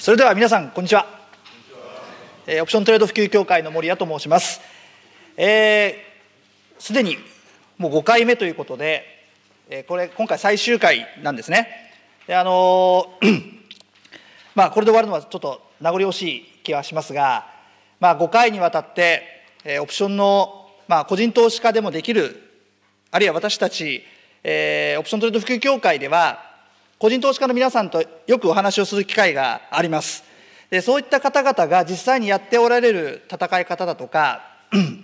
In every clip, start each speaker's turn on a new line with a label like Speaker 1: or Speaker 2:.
Speaker 1: それでは皆さんこんにちはえー、オプショントレード普及協会の森谷と申しますえー、すでにもう5回目ということで、えー、これ今回最終回なんですねであのー、まあこれで終わるのはちょっと名残惜しい気はしますが、まあ、5回にわたって、えー、オプションの、まあ、個人投資家でもできるあるいは私たち、えー、オプショントレード普及協会では個人投資家の皆さんとよくお話をする機会があります。でそういった方々が実際にやっておられる戦い方だとか、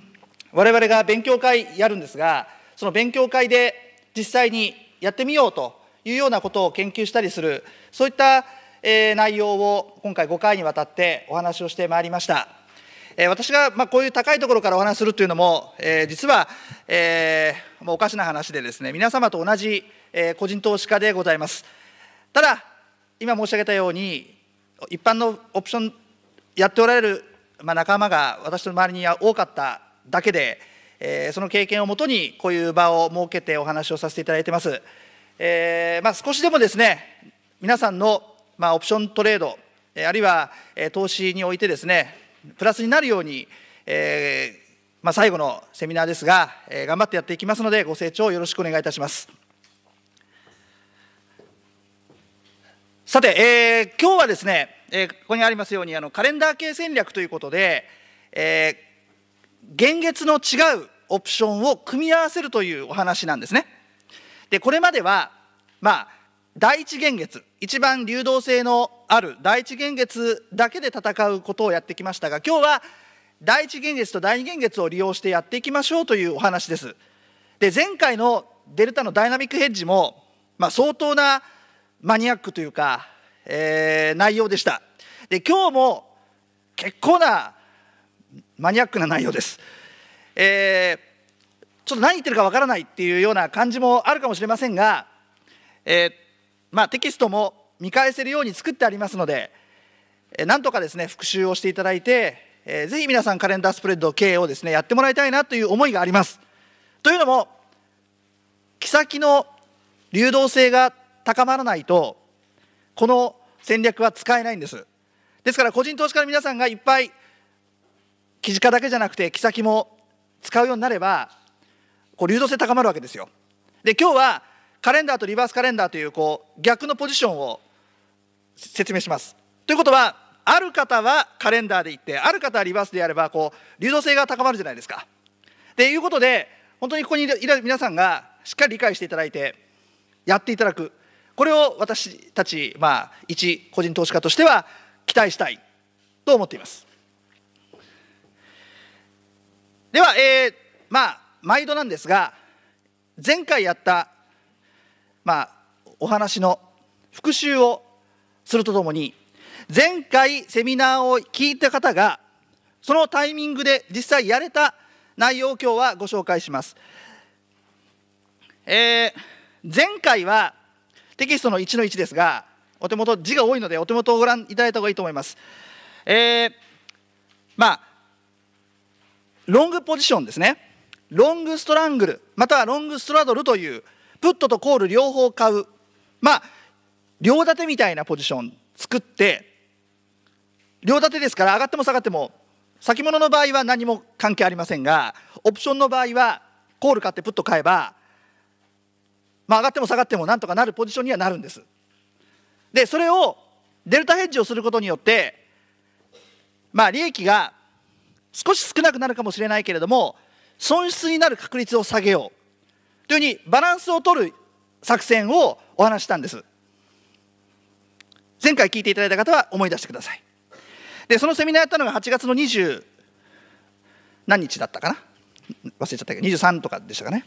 Speaker 1: 我々が勉強会やるんですが、その勉強会で実際にやってみようというようなことを研究したりする、そういった、え内容を今回5回にわたってお話をしてまいりました。え私が、まこういう高いところからお話するというのも、え実は、えー、もうおかしな話でですね皆様と同じ、え個人投資家でございますただ今申し上げたように一般のオプションやっておられる、ま仲間が私の周りには多かっただけで、えその経験をもとにこういう場を設けてお話をさせていただいてます、えーまあ、少しでもですね皆さんの、まあ、オプショントレードあるいは投資においてですねプラスになるように、えーまあ、最後のセミナーですが、えー、頑張ってやっていきますのでご清聴よろしくお願いいたします。さて、えー、今日はですね、えー、ここにありますようにあのカレンダー系戦略ということで、えー、現月の違うオプションを組み合わせるというお話なんですね。でこれまでは、まあ、第一元月一番流動性のある第一元月だけで戦うことをやってきましたが今日は第一元月と第二元月を利用してやっていきましょうというお話です。で前回のデルタのダイナミックヘッジも、まあ、相当なマニアックというか、えー、内容でしたで今日も結構なマニアックな内容です、えー、ちょっと何言ってるかわからないっていうような感じもあるかもしれませんが、えー、まあ、テキストも見返せるように作ってありますので、えー、なんとかですね復習をしていただいて、えー、ぜひ皆さんカレンダースプレッド経営をですねやってもらいたいなという思いがありますというのも木先の流動性が高まらないとこの戦略は使えないんですですから個人投資家の皆さんがいっぱい記事化だけじゃなくて木先も使うようになればこう流動性高まるわけですよで今日はカレンダーとリバースカレンダーというこう逆のポジションを説明しますということはある方はカレンダーで行ってある方はリバースでやればこう流動性が高まるじゃないですかということで本当にここにいる皆さんがしっかり理解していただいてやっていただくこれを私たち、まあ、一個人投資家としては期待したいと思っていますでは、えーまあ、毎度なんですが前回やった、まあ、お話の復習をするとともに前回セミナーを聞いた方がそのタイミングで実際やれた内容を今日はご紹介します。えー、前回はテキストの1の1ですがお手元字が多いのでお手元をご覧いただいた方がいいと思います。えー、まあロングポジションですねロングストラングルまたはロングストラドルというプットとコール両方買うまあ両立てみたいなポジション作って両立てですから上がっても下がっても先物の場合は何も関係ありませんがオプションの場合はコール買ってプット買えばまあ、上がっても下がってもなんとかなるポジションにはなるんですでそれをデルタヘッジをすることによってまあ利益が少し少なくなるかもしれないけれども損失になる確率を下げようというふうにバランスを取る作戦をお話したんです前回聞いていただいた方は思い出してくださいでそのセミナーやったのが8月の20何日だったかな忘れちゃったけど23とかでしたかね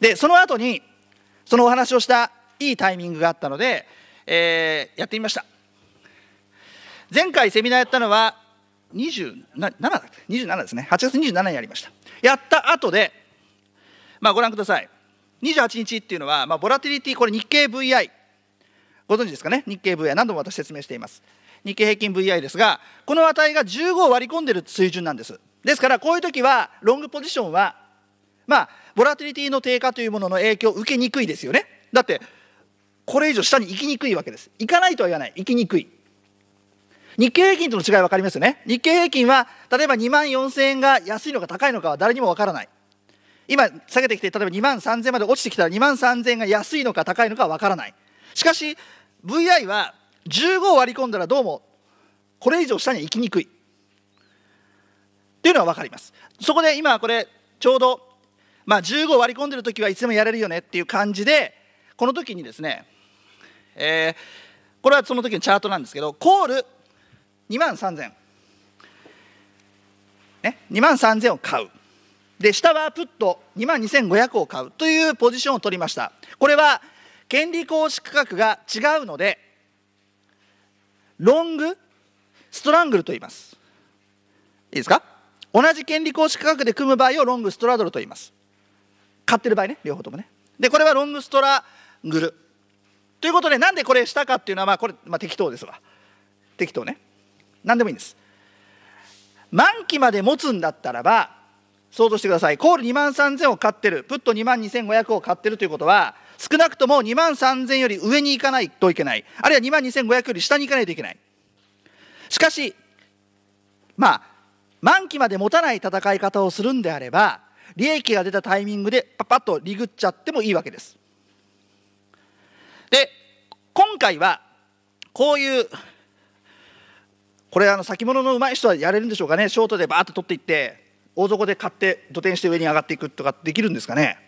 Speaker 1: でその後にそのお話をしたいいタイミングがあったので、えー、やってみました前回セミナーやったのは27 27ですね8月27日にやりましたやった後でまあご覧ください28日っていうのは、まあ、ボラティリティこれ日経 VI ご存知ですかね日経 VI 何度も私説明しています日経平均 VI ですがこの値が15を割り込んでる水準なんですですからこういう時はロングポジションはまあボラティリティの低下というものの影響を受けにくいですよねだってこれ以上下に行きにくいわけです行かないとは言わない行きにくい日経平均との違い分かりますよね日経平均は例えば2万4000円が安いのか高いのかは誰にも分からない今下げてきて例えば2万3000まで落ちてきたら2万3000円が安いのか高いのかは分からないしかし VI は15を割り込んだらどうもこれ以上下に行きにくいっていうのは分かりますそこで今これちょうどまあ、15割り込んでる時はいつでもやれるよねっていう感じでこの時にですね、えー、これはその時のチャートなんですけどコール2万3000、ね、2万3000を買うで下はプット2万2500を買うというポジションを取りましたこれは権利行使価格が違うのでロングストラングルと言いますいいですか同じ権利行使価格で組む場合をロングストラドルと言います買ってる場合ね両方ともねでこれはロングストラグルということでなんでこれしたかっていうのはまあこれ、まあ、適当ですわ適当ね何でもいいんです満期まで持つんだったらば想像してくださいコール2万3000を買ってるプット2万2500を買ってるということは少なくとも2万3000より上に行かないといけないあるいは2万2500より下に行かないといけないしかしまあ満期まで持たない戦い方をするんであれば利益が出たタイミングでパパッとリグっちゃってもいいわけです。で今回はこういうこれあの先物の上手い人はやれるんでしょうかねショートでバーッと取っていって大底で買って土手して上に上がっていくとかできるんですかね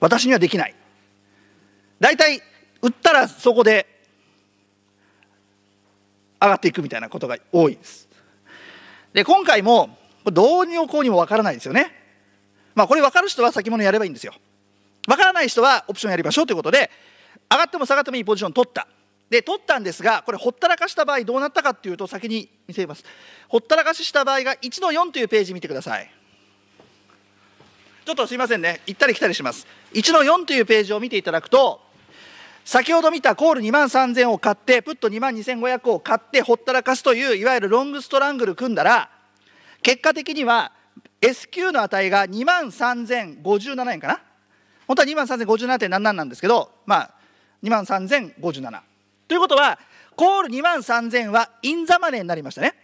Speaker 1: 私にはできない大体売ったらそこで上がっていくみたいなことが多いですで今回もどうにもこうにもわからないですよねまあ、これ分かる人は先物やればいいんですよ分からない人はオプションやりましょうということで上がっても下がってもいいポジション取ったで取ったんですがこれほったらかした場合どうなったかっていうと先に見せますほったらかしした場合が1の4というページ見てくださいちょっとすいませんね行ったり来たりします1の4というページを見ていただくと先ほど見たコール2万3000を買ってプット2万2500を買ってほったらかすといういわゆるロングストラングル組んだら結果的には S q の値が2万3057円かな本当は2万3057.77なんですけどまあ2万3057ということはコール2万3000はインザマネーになりましたね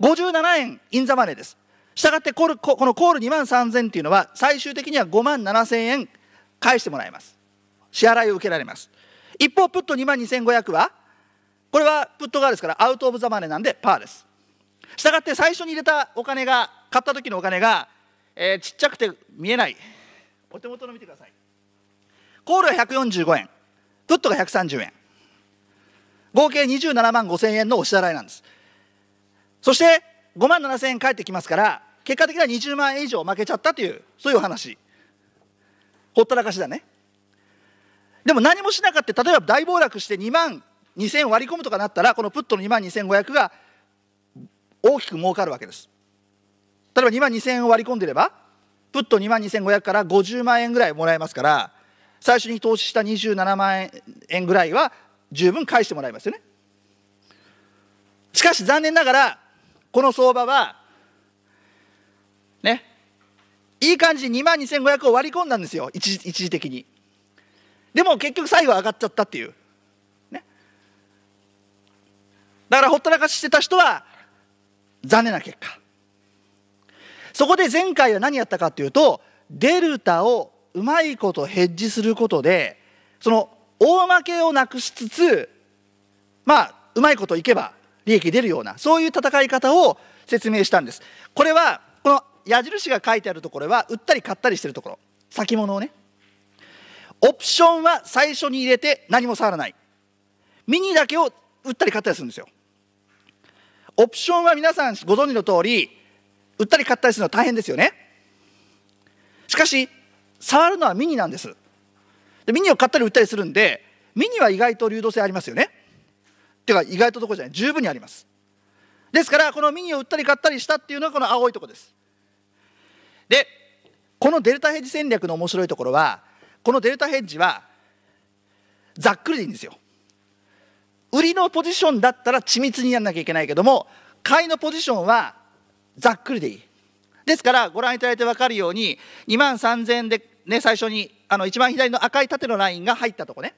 Speaker 1: 57円インザマネーですしたがってコールこのコール2万3000っていうのは最終的には5万7000円返してもらいます支払いを受けられます一方プット2万2500はこれはプット側ですからアウト・オブ・ザ・マネーなんでパーですしたがって最初に入れたお金が買った時のお金が、えー、ちっちゃくて見えないお手元の見てくださいコールは145円プットが130円合計27万5000円のお支払いなんですそして5万7000円返ってきますから結果的には20万円以上負けちゃったというそういう話ほったらかしだねでも何もしなかった例えば大暴落して2万2000割り込むとかなったらこのプットの2万2500が大きく儲かるわけです例えば2万2000円を割り込んでればプット2万2500から50万円ぐらいもらえますから最初に投資した27万円ぐらいは十分返してもらえますよねしかし残念ながらこの相場はねいい感じに2万2500を割り込んだんですよ一時的にでも結局最後上がっちゃったっていうねだからほったらかししてた人は残念な結果そこで前回は何やったかっていうとデルタをうまいことヘッジすることでその大負けをなくしつつまあうまいこといけば利益出るようなそういう戦い方を説明したんですこれはこの矢印が書いてあるところは売ったり買ったりしてるところ先物をねオプションは最初に入れて何も触らないミニだけを売ったり買ったりするんですよオプションは皆さんご存知の通り売ったり買ったりするのは大変ですよねしかし触るのはミニなんですでミニを買ったり売ったりするんでミニは意外と流動性ありますよねていうか意外とどこじゃない十分にありますですからこのミニを売ったり買ったりしたっていうのはこの青いとこですでこのデルタヘッジ戦略の面白いところはこのデルタヘッジはざっくりでいいんですよ売りのポジションだったら緻密にやんなきゃいけないけども買いのポジションはざっくりでいいですからご覧いただいて分かるように2万3000円で、ね、最初にあの一番左の赤い縦のラインが入ったとこね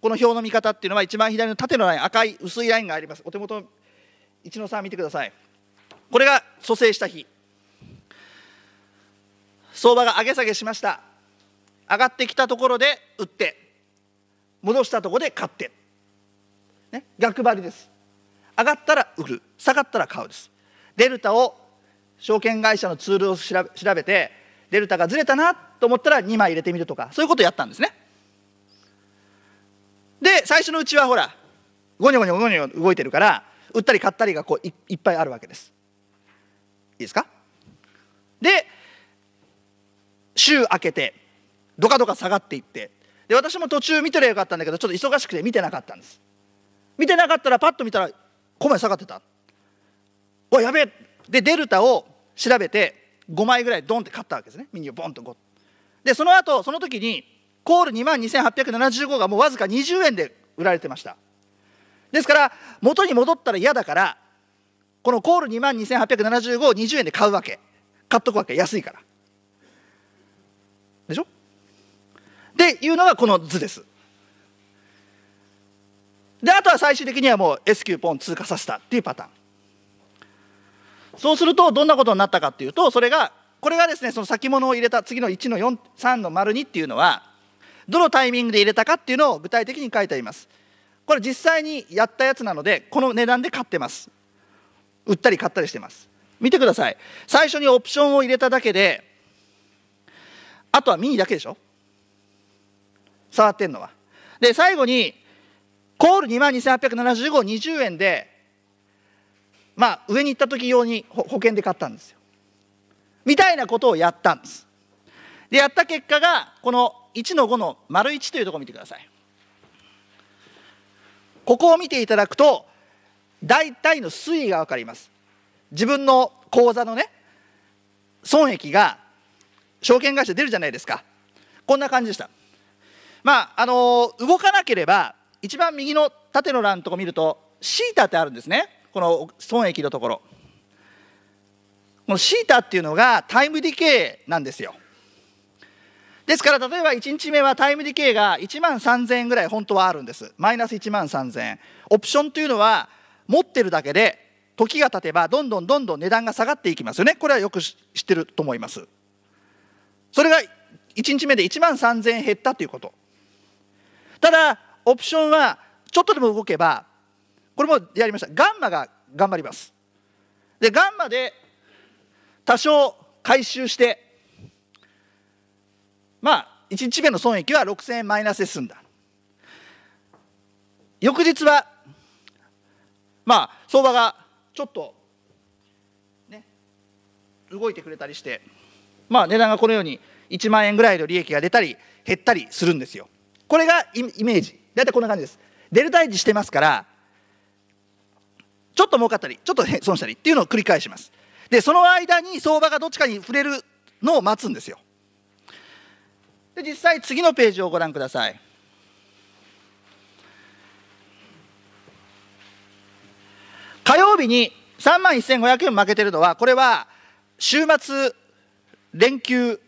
Speaker 1: この表の見方っていうのは一番左の縦のライン赤い薄いラインがありますお手元一ノさん見てくださいこれが蘇生した日相場が上げ下げしました上がってきたところで売って戻したところで買ってね、逆張りです上がったら売る下がったら買うですデルタを証券会社のツールを調べてデルタがずれたなと思ったら2枚入れてみるとかそういうことをやったんですねで最初のうちはほらゴニョゴニョゴニョ動いてるから売ったり買ったりがこういいっぱいあるわけですいいですかで週明けてどかどか下がっていってで私も途中見てりゃよかったんだけどちょっと忙しくて見てなかったんです見てなかったらパッと見たら米下がってたわやべえでデルタを調べて5枚ぐらいドンって買ったわけですね右をボンと5でその後その時にコール2万2875がもうわずか20円で売られてましたですから元に戻ったら嫌だからこのコール2万2875を20円で買うわけ買っとくわけ安いからでしょっていうのがこの図ですであとは最終的にはもう S 級ポン通過させたっていうパターンそうするとどんなことになったかっていうとそれがこれがですねその先物を入れた次の1の3の丸2っていうのはどのタイミングで入れたかっていうのを具体的に書いてありますこれ実際にやったやつなのでこの値段で買ってます売ったり買ったりしてます見てください最初にオプションを入れただけであとはミニだけでしょ触ってんのはで最後にコール2万2875、20円で、まあ、上に行った時用に保険で買ったんですよ。みたいなことをやったんです。で、やった結果が、この1の5の丸1というところを見てください。ここを見ていただくと、大体の推移が分かります。自分の口座のね、損益が証券会社出るじゃないですか。こんな感じでした。まあ、あの動かなければ一番右の縦の欄のとこ見るとシータってあるんですねこの損益のところこのシータっていうのがタイムディケイなんですよですから例えば1日目はタイムディケイが1万3000円ぐらい本当はあるんですマイナス1万3000円オプションというのは持ってるだけで時が経てばどんどんどんどん値段が下がっていきますよねこれはよく知ってると思いますそれが1日目で1万3000円減ったということただオプションはちょっとでも動けばこれもやりましたガンマが頑張りますでガンマで多少回収してまあ1日目の損益は6000円マイナスで済んだ翌日はまあ相場がちょっとね動いてくれたりしてまあ値段がこのように1万円ぐらいの利益が出たり減ったりするんですよこれがイメージ大体こんな感じですデルタ維持してますからちょっと儲かったりちょっと損したりっていうのを繰り返しますでその間に相場がどっちかに触れるのを待つんですよで実際次のページをご覧ください火曜日に3万1500円負けてるのはこれは週末連休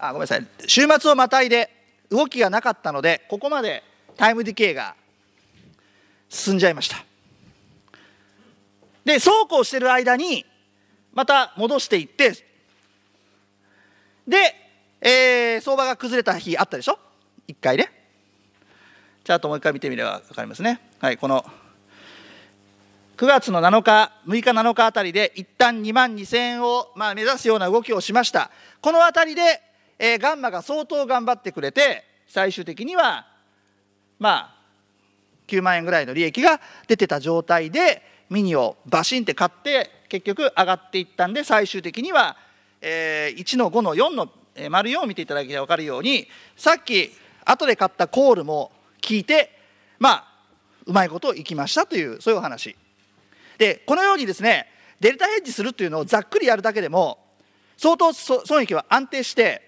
Speaker 1: あごめんなさい週末をまたいで動きがなかったのでここまでタイムディケイが進んじゃいましたでそうこうしてる間にまた戻していってで、えー、相場が崩れた日あったでしょ1回ねチャートもう一回見てみれば分かりますねはいこの9月の7日、6日、7日あたりで、一旦2万2000円を、まあ、目指すような動きをしました。このあたりで、えー、ガンマが相当頑張ってくれて最終的にはまあ9万円ぐらいの利益が出てた状態でミニをバシンって買って結局上がっていったんで最終的には、えー、1の5の4の丸4を見ていただければ分かるようにさっき後で買ったコールも聞いてまあうまいこといきましたというそういうお話でこのようにですねデルタヘッジするというのをざっくりやるだけでも相当損益は安定して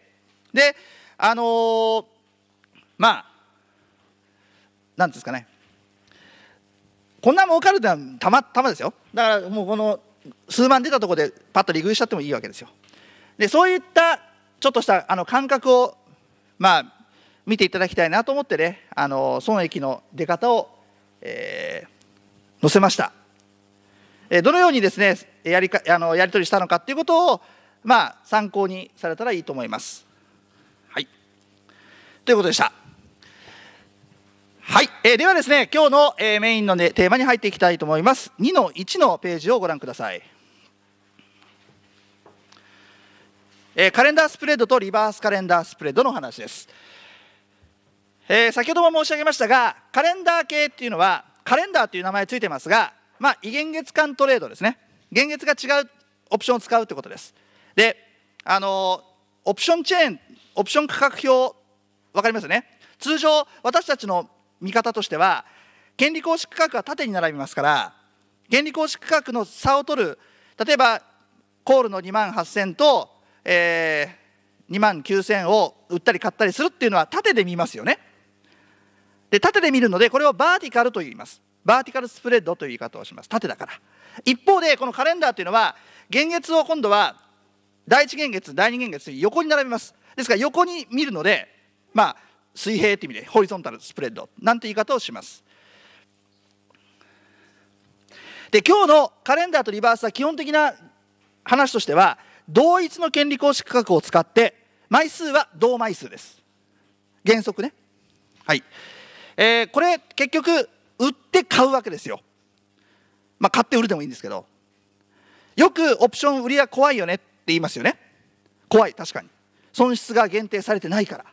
Speaker 1: であのー、まあなんですかねこんな儲かるってのはたまたまですよだからもうこの数万出たとこでパッと利食いしちゃってもいいわけですよでそういったちょっとしたあの感覚をまあ見ていただきたいなと思ってねあの損益の出方を、えー、載せました、えどのようにですねやりかあのやり取りしたのかっていうことをまあ参考にされたらいいと思いますということでした。はい、えー、ではですね今日の、えー、メインの、ね、テーマに入っていきたいと思います2の1のページをご覧ください、えー、カレンダースプレッドとリバースカレンダースプレッドの話です、え先ほども申し上げましたがカレンダー系っていうのはカレンダーという名前ついてますがまあ異元月間トレードですね現月が違うオプションを使うってことですであのオプションチェーンオプション価格表わかりますね通常私たちの見方としては権利行使区画は縦に並びますから権利行使区画の差を取る例えばコールの2万8000と、えー、2万9000を売ったり買ったりするっていうのは縦で見ますよねで縦で見るのでこれをバーティカルと言いますバーティカルスプレッドという言い方をします縦だから一方でこのカレンダーというのは現月を今度は第1現月第2現月横に並びますですから横に見るのでまあ水平という意味でホリゾンタルスプレッドなんて言い方をしますで今日のカレンダーとリバースは基本的な話としては同一の権利公式価格を使って枚数は同枚数です原則ねはい、えー、これ結局売って買うわけですよまあ買って売るでもいいんですけどよくオプション売りは怖いよねって言いますよね怖い確かに損失が限定されてないから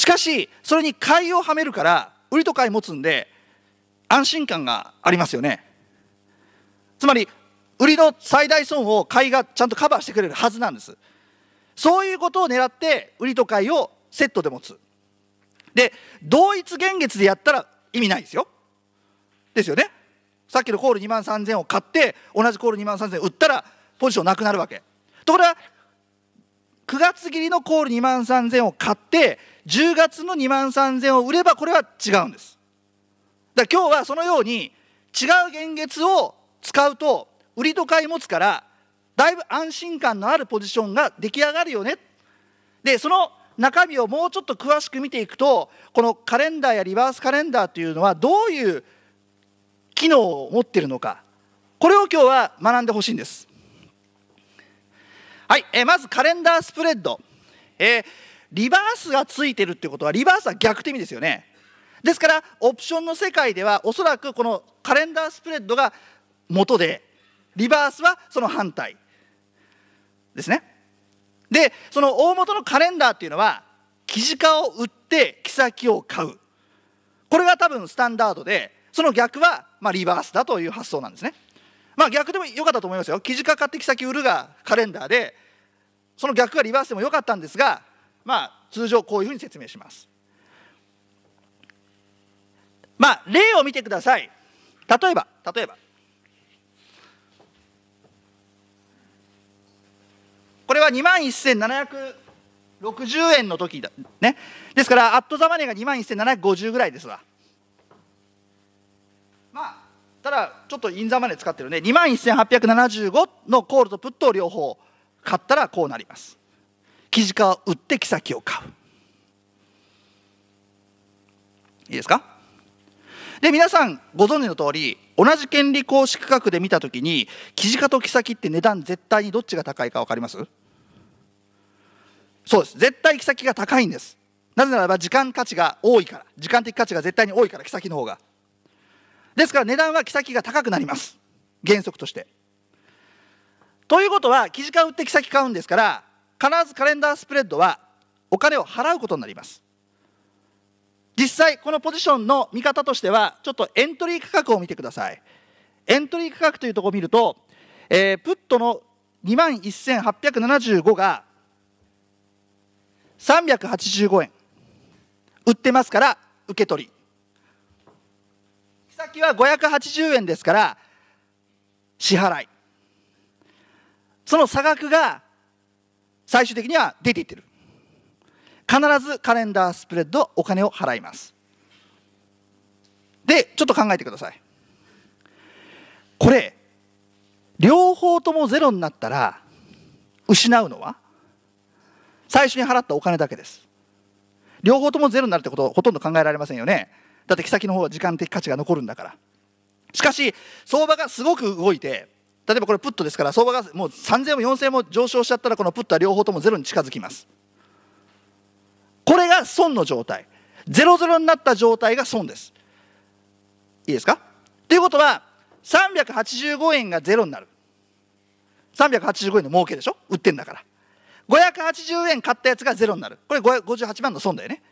Speaker 1: しかしそれに買いをはめるから売りと買い持つんで安心感がありますよねつまり売りの最大損を買いがちゃんとカバーしてくれるはずなんですそういうことを狙って売りと買いをセットで持つで同一元月でやったら意味ないですよですよねさっきのコール2万3000を買って同じコール2万3000売ったらポジションなくなるわけところが9月切りのコール2万3000を買って10月の2万3000を売ればこれは違うんですだから今日はそのように違う現月を使うと売りと買い持つからだいぶ安心感のあるポジションが出来上がるよねでその中身をもうちょっと詳しく見ていくとこのカレンダーやリバースカレンダーというのはどういう機能を持ってるのかこれを今日は学んでほしいんですはい、えー、まずカレンダースプレッド、えー、リバースがついてるってことはリバースは逆って意味ですよねですからオプションの世界ではおそらくこのカレンダースプレッドが元でリバースはその反対ですねでその大元のカレンダーっていうのは木地化を売って木先を買うこれが多分スタンダードでその逆はまリバースだという発想なんですねまあ逆でもよかったと思いますよ記事化買ってき先売るがカレンダーでその逆がリバースでもよかったんですがまあ通常こういうふうに説明しますまあ例を見てください例えば例えばこれは2万1760円の時だねですからアットザマネーが2万1750ぐらいですわただちょっとインザマネー使ってるね2万1875のコールとプットを両方買ったらこうなります生地化を売って木先を買ういいですかで皆さんご存知の通り同じ権利行使価格で見たときに生地化と木先って値段絶対にどっちが高いか分かりますそうです絶対木先が高いんですなぜならば時間価値が多いから時間的価値が絶対に多いから木先の方がですから値段は木先が高くなります原則として。ということは木地買うって木先買うんですから必ずカレンダースプレッドはお金を払うことになります実際このポジションの見方としてはちょっとエントリー価格を見てくださいエントリー価格というところを見ると、えー、プットの2万1875が385円売ってますから受け取り先は580円ですから支払いその差額が最終的には出ていってる必ずカレンダースプレッドお金を払いますでちょっと考えてくださいこれ両方ともゼロになったら失うのは最初に払ったお金だけです両方ともゼロになるってことほとんど考えられませんよねだって木先の方は時間的価値が残るんだからしかし相場がすごく動いて例えばこれプットですから相場がもう3000も4000も上昇しちゃったらこのプットは両方ともゼロに近づきますこれが損の状態ゼロゼロになった状態が損ですいいですかということは385円がゼロになる385円の儲けでしょ売ってんだから580円買ったやつがゼロになるこれ58万の損だよね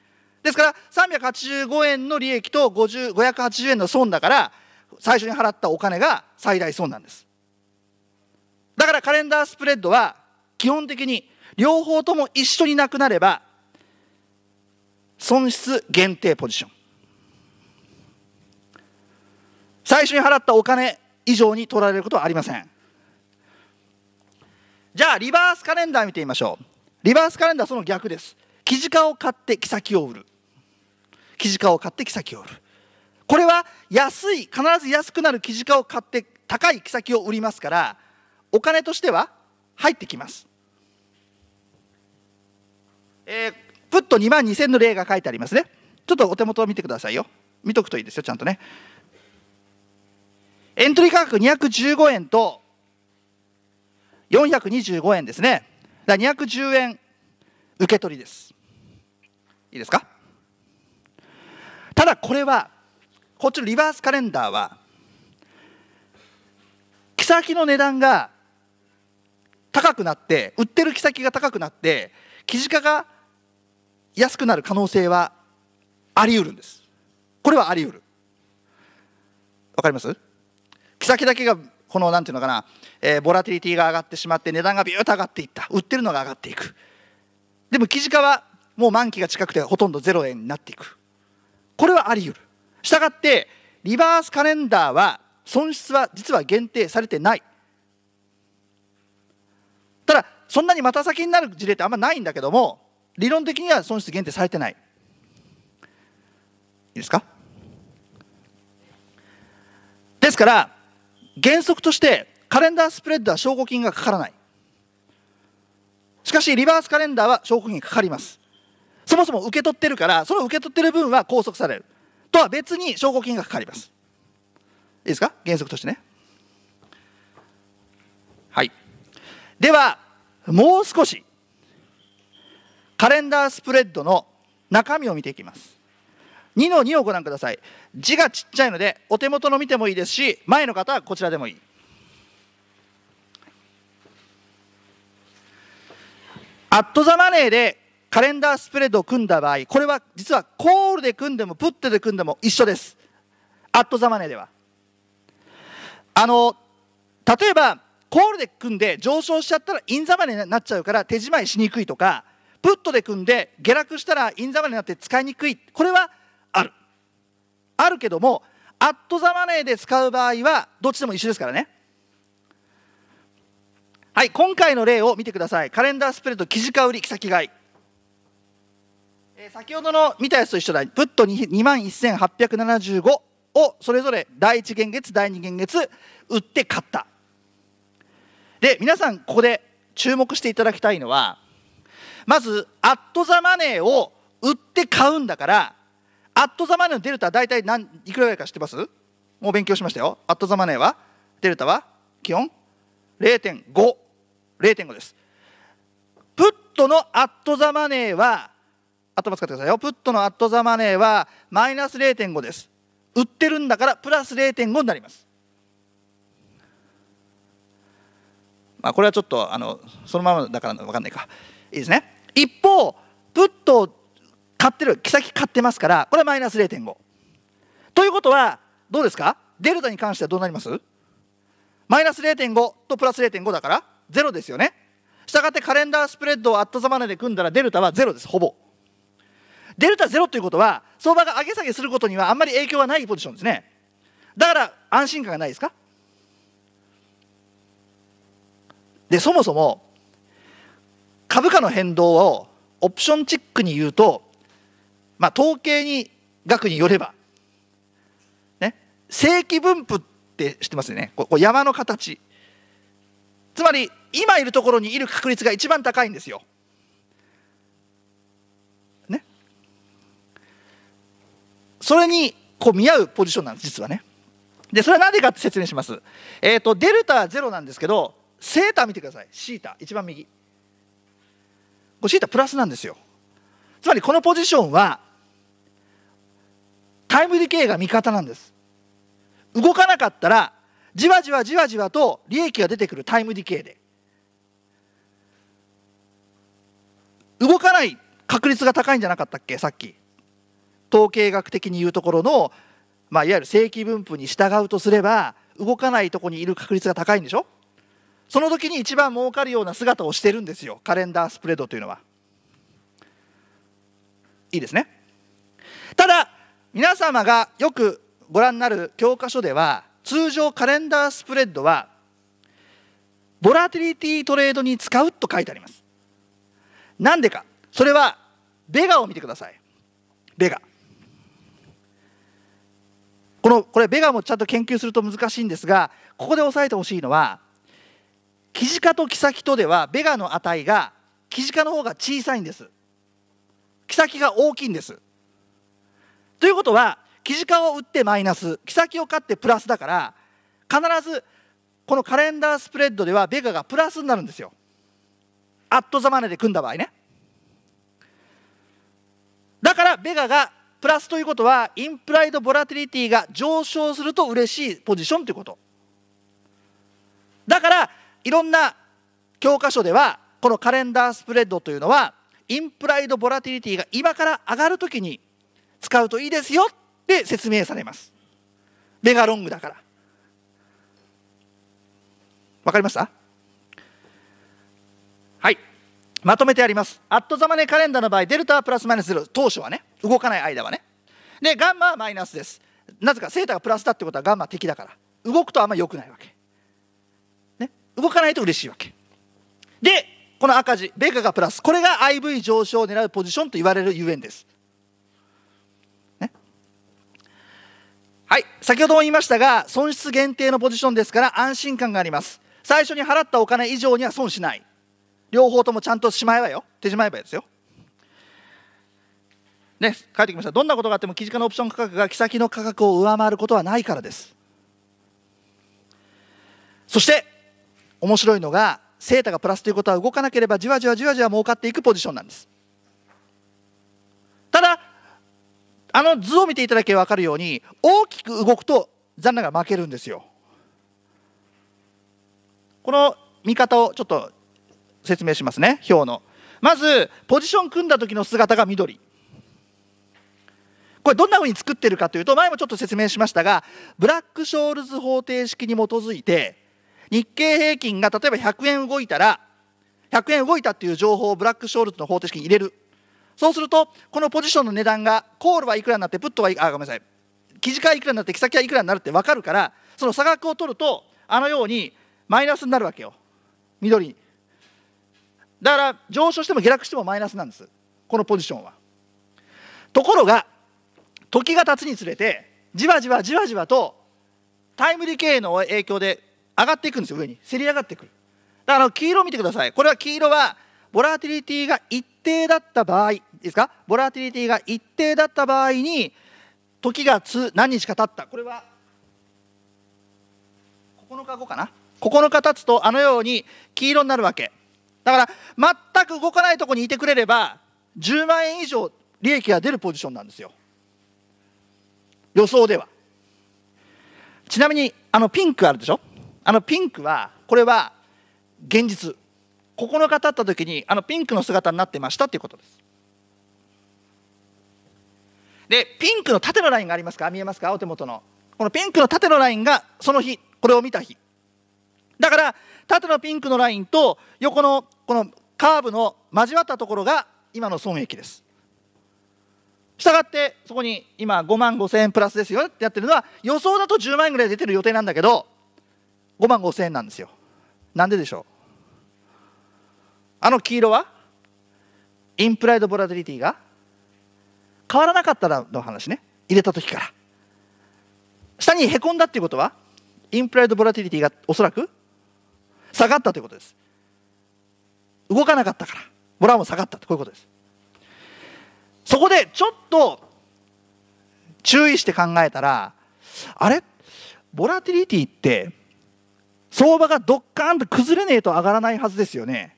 Speaker 1: ですから385円の利益と5 8 0円の損だから最初に払ったお金が最大損なんですだからカレンダースプレッドは基本的に両方とも一緒になくなれば損失限定ポジション最初に払ったお金以上に取られることはありませんじゃあリバースカレンダー見てみましょうリバースカレンダーその逆です記事化を買って木先を売る生地化を買って妃を売るこれは安い必ず安くなる生地化を買って高い妃を売りますからお金としては入ってきます、えー、プット2万2000の例が書いてありますねちょっとお手元を見てくださいよ見とくといいですよちゃんとねエントリー価格215円と425円ですねだ210円受け取りですいいですかただこれはこっちのリバースカレンダーは木先の値段が高くなって売ってる木先が高くなって生地化が安くなる可能性はあり得るんですこれはあり得るわかります木先だけがこのなんていうのかな、えー、ボラティリティが上がってしまって値段がビューッと上がっていった売ってるのが上がっていくでも生地化はもう満期が近くてほとんどゼロ円になっていくこれはあり得るしたがってリバースカレンダーは損失は実は限定されてないただそんなにまた先になる事例ってあんまないんだけども理論的には損失限定されてないいいですかですから原則としてカレンダースプレッドは証拠金がかからないしかしリバースカレンダーは証拠金かかりますもそも受け取ってるからその受け取ってる分は拘束されるとは別に証拠金がかかりますいいですか原則としてねはいではもう少しカレンダースプレッドの中身を見ていきます2の2をご覧ください字がちっちゃいのでお手元の見てもいいですし前の方はこちらでもいいアット・ザ・マネーでカレンダースプレッドを組んだ場合、これは実はコールで組んでもプットで組んでも一緒です。アットザマネーでは。あの、例えば、コールで組んで上昇しちゃったらインザマネーになっちゃうから手仕まいしにくいとか、プットで組んで下落したらインザマネーになって使いにくい。これはある。あるけども、アットザマネーで使う場合はどっちでも一緒ですからね。はい、今回の例を見てください。カレンダースプレッド、記事化売り、き先買い。え先ほどの見たやつと一緒だプット2万1875をそれぞれ第1元月第2元月売って買ったで皆さんここで注目していただきたいのはまずアット・ザ・マネーを売って買うんだからアット・ザ・マネーのデルタは大体何いくらぐらいか知ってますもう勉強しましたよアット・ザ・マネーはデルタは基本0.50.5ですプットのアット・ザ・マネーは頭使ってくださいよ。プットのアットザマネーはマイナス0.5です。売ってるんだからプラス0.5になります。まあ、これはちょっとあのそのままだから分かんないか。いいですね。一方、プットを買ってる、木先買ってますから、これはマイナス0.5。ということは、どうですかデルタに関してはどうなりますマイナス0.5とプラス0.5だから、0ですよね。したがってカレンダースプレッドをアットザマネーで組んだら、デルタはゼロです、ほぼ。デルタゼロということは相場が上げ下げすることにはあんまり影響がないポジションですねだから安心感がないですかでそもそも株価の変動をオプションチックに言うと、まあ、統計に額によれば、ね、正規分布って知ってますよねこう山の形つまり今いるところにいる確率が一番高いんですよそれにこう見合うポジションなんです実はねでそれはんでかって説明しますえっ、ー、とデルタ0なんですけどセーター見てくださいシータ一番右これシータプラスなんですよつまりこのポジションはタイムディケイが味方なんです動かなかったらじわじわじわじわと利益が出てくるタイムディケイで動かない確率が高いんじゃなかったっけさっき統計学的に言うところの、まあ、いわゆる正規分布に従うとすれば動かないとこにいる確率が高いんでしょその時に一番儲かるような姿をしてるんですよカレンダースプレッドというのは。いいですね。ただ皆様がよくご覧になる教科書では通常カレンダースプレッドはボラティリティトレードに使うと書いてあります。なんでかそれはベガを見てください。ベガ。このこれベガもちゃんと研究すると難しいんですがここで押さえてほしいのはキジカとキサキとではベガの値がキジカの方が小さいんですキサキが大きいんですということはキジカを打ってマイナスキサキを勝ってプラスだから必ずこのカレンダースプレッドではベガがプラスになるんですよアットザマネで組んだ場合ねだからベガがプラスということはインプライドボラティリティが上昇すると嬉しいポジションということだからいろんな教科書ではこのカレンダースプレッドというのはインプライドボラティリティが今から上がるときに使うといいですよって説明されますベガロングだからわかりましたまとめてありますアットザマネカレンダーの場合デルタプラスマイナス当初はね動かない間はねでガンマはマイナスですなぜかセータがプラスだってことはガンマ敵だから動くとあんま良くないわけ、ね、動かないと嬉しいわけでこの赤字ベガがプラスこれが IV 上昇を狙うポジションと言われるゆえんです、はい先ほども言いましたが損失限定のポジションですから安心感があります最初に払ったお金以上には損しない両方ともちゃんとしまえばよ手しまえばですよね、書いてきましたどんなことがあっても記事化のオプション価格が木先の価格を上回ることはないからですそして面白いのがセータがプラスということは動かなければじわじわじわじわ儲かっていくポジションなんですただあの図を見ていただけば分かるように大きく動くと残念が負けるんですよこの見方をちょっと説明しますね表のまずポジション組んだ時の姿が緑これどんなふうに作ってるかというと前もちょっと説明しましたがブラック・ショールズ方程式に基づいて日経平均が例えば100円動いたら100円動いたっていう情報をブラック・ショールズの方程式に入れるそうするとこのポジションの値段がコールはいくらになってプットはいくあごめんなさい記事はいくらになって木先はいくらになるって分かるからその差額を取るとあのようにマイナスになるわけよ緑だから上昇しても下落してもマイナスなんですこのポジションはところが時が経つにつれてじわじわじわじわとタイムリィケイの影響で上がっていくんですよ上にせり上がってくるだから黄色見てくださいこれは黄色はボラティリティが一定だった場合ですかボラティリティが一定だった場合に時がつ何日か経ったこれは9日後かな9日経つとあのように黄色になるわけだから全く動かないとこにいてくれれば10万円以上利益が出るポジションなんですよ予想ではちなみにあのピンクあるでしょあのピンクはこれは現実9日経った時にあのピンクの姿になってましたっていうことですでピンクの縦のラインがありますか見えますかお手元のこのピンクの縦のラインがその日これを見た日だから縦のピンクのラインと横のこのカーブの交わったところが今の損益ですしたがってそこに今5万5千円プラスですよってやってるのは予想だと10万円ぐらい出てる予定なんだけど5万5千円なんですよなんででしょうあの黄色はインプライドボラティリティが変わらなかったらの話ね入れた時から下にへこんだっていうことはインプライドボラティリティがおそらく下がったということです動かなかったからブラウ下がったとこういうことですそこでちょっと注意して考えたらあれボラティリティって相場がドッカーンと崩れねえと上がらないはずですよね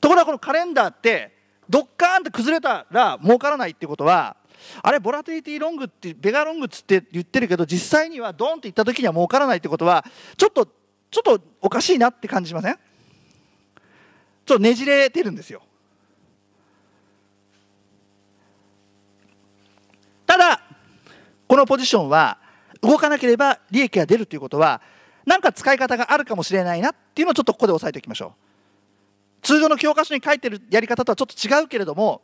Speaker 1: ところがこのカレンダーってドッカーンって崩れたら儲からないってことはあれボラティリティロングってベガロングっつって言ってるけど実際にはドンっていった時には儲からないってことはちょっとちょっとおかしいなって感じしませんっとねじれてるんですよただこのポジションは動かなければ利益が出るということは何か使い方があるかもしれないなっていうのをちょっとここで押さえておきましょう通常の教科書に書いてるやり方とはちょっと違うけれども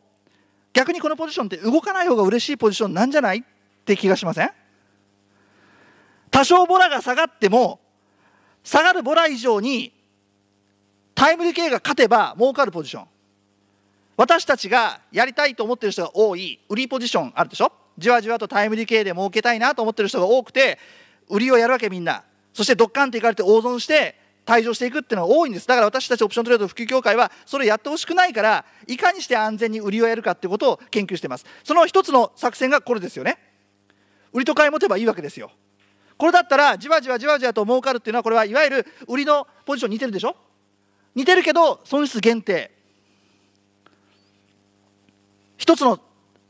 Speaker 1: 逆にこのポジションって動かない方が嬉しいポジションなんじゃないって気がしません多少ボラが下がっても下がるボラ以上にタイムリー経が勝てば儲かるポジション私たちがやりたいと思ってる人が多い売りポジションあるでしょじわじわとタイムリー経営で儲けたいなと思ってる人が多くて売りをやるわけみんなそしてドッカンっていかれて大損して退場していくっていうのが多いんですだから私たちオプショントレード普及協会はそれやってほしくないからいかにして安全に売りをやるかってことを研究してますその一つの作戦がこれですよね売りと買い持てばいいわけですよこれだったらじわじわじわじわと儲かるっていうのはこれはいわゆる売りのポジション似てるでしょ似てるけど損失限定一つの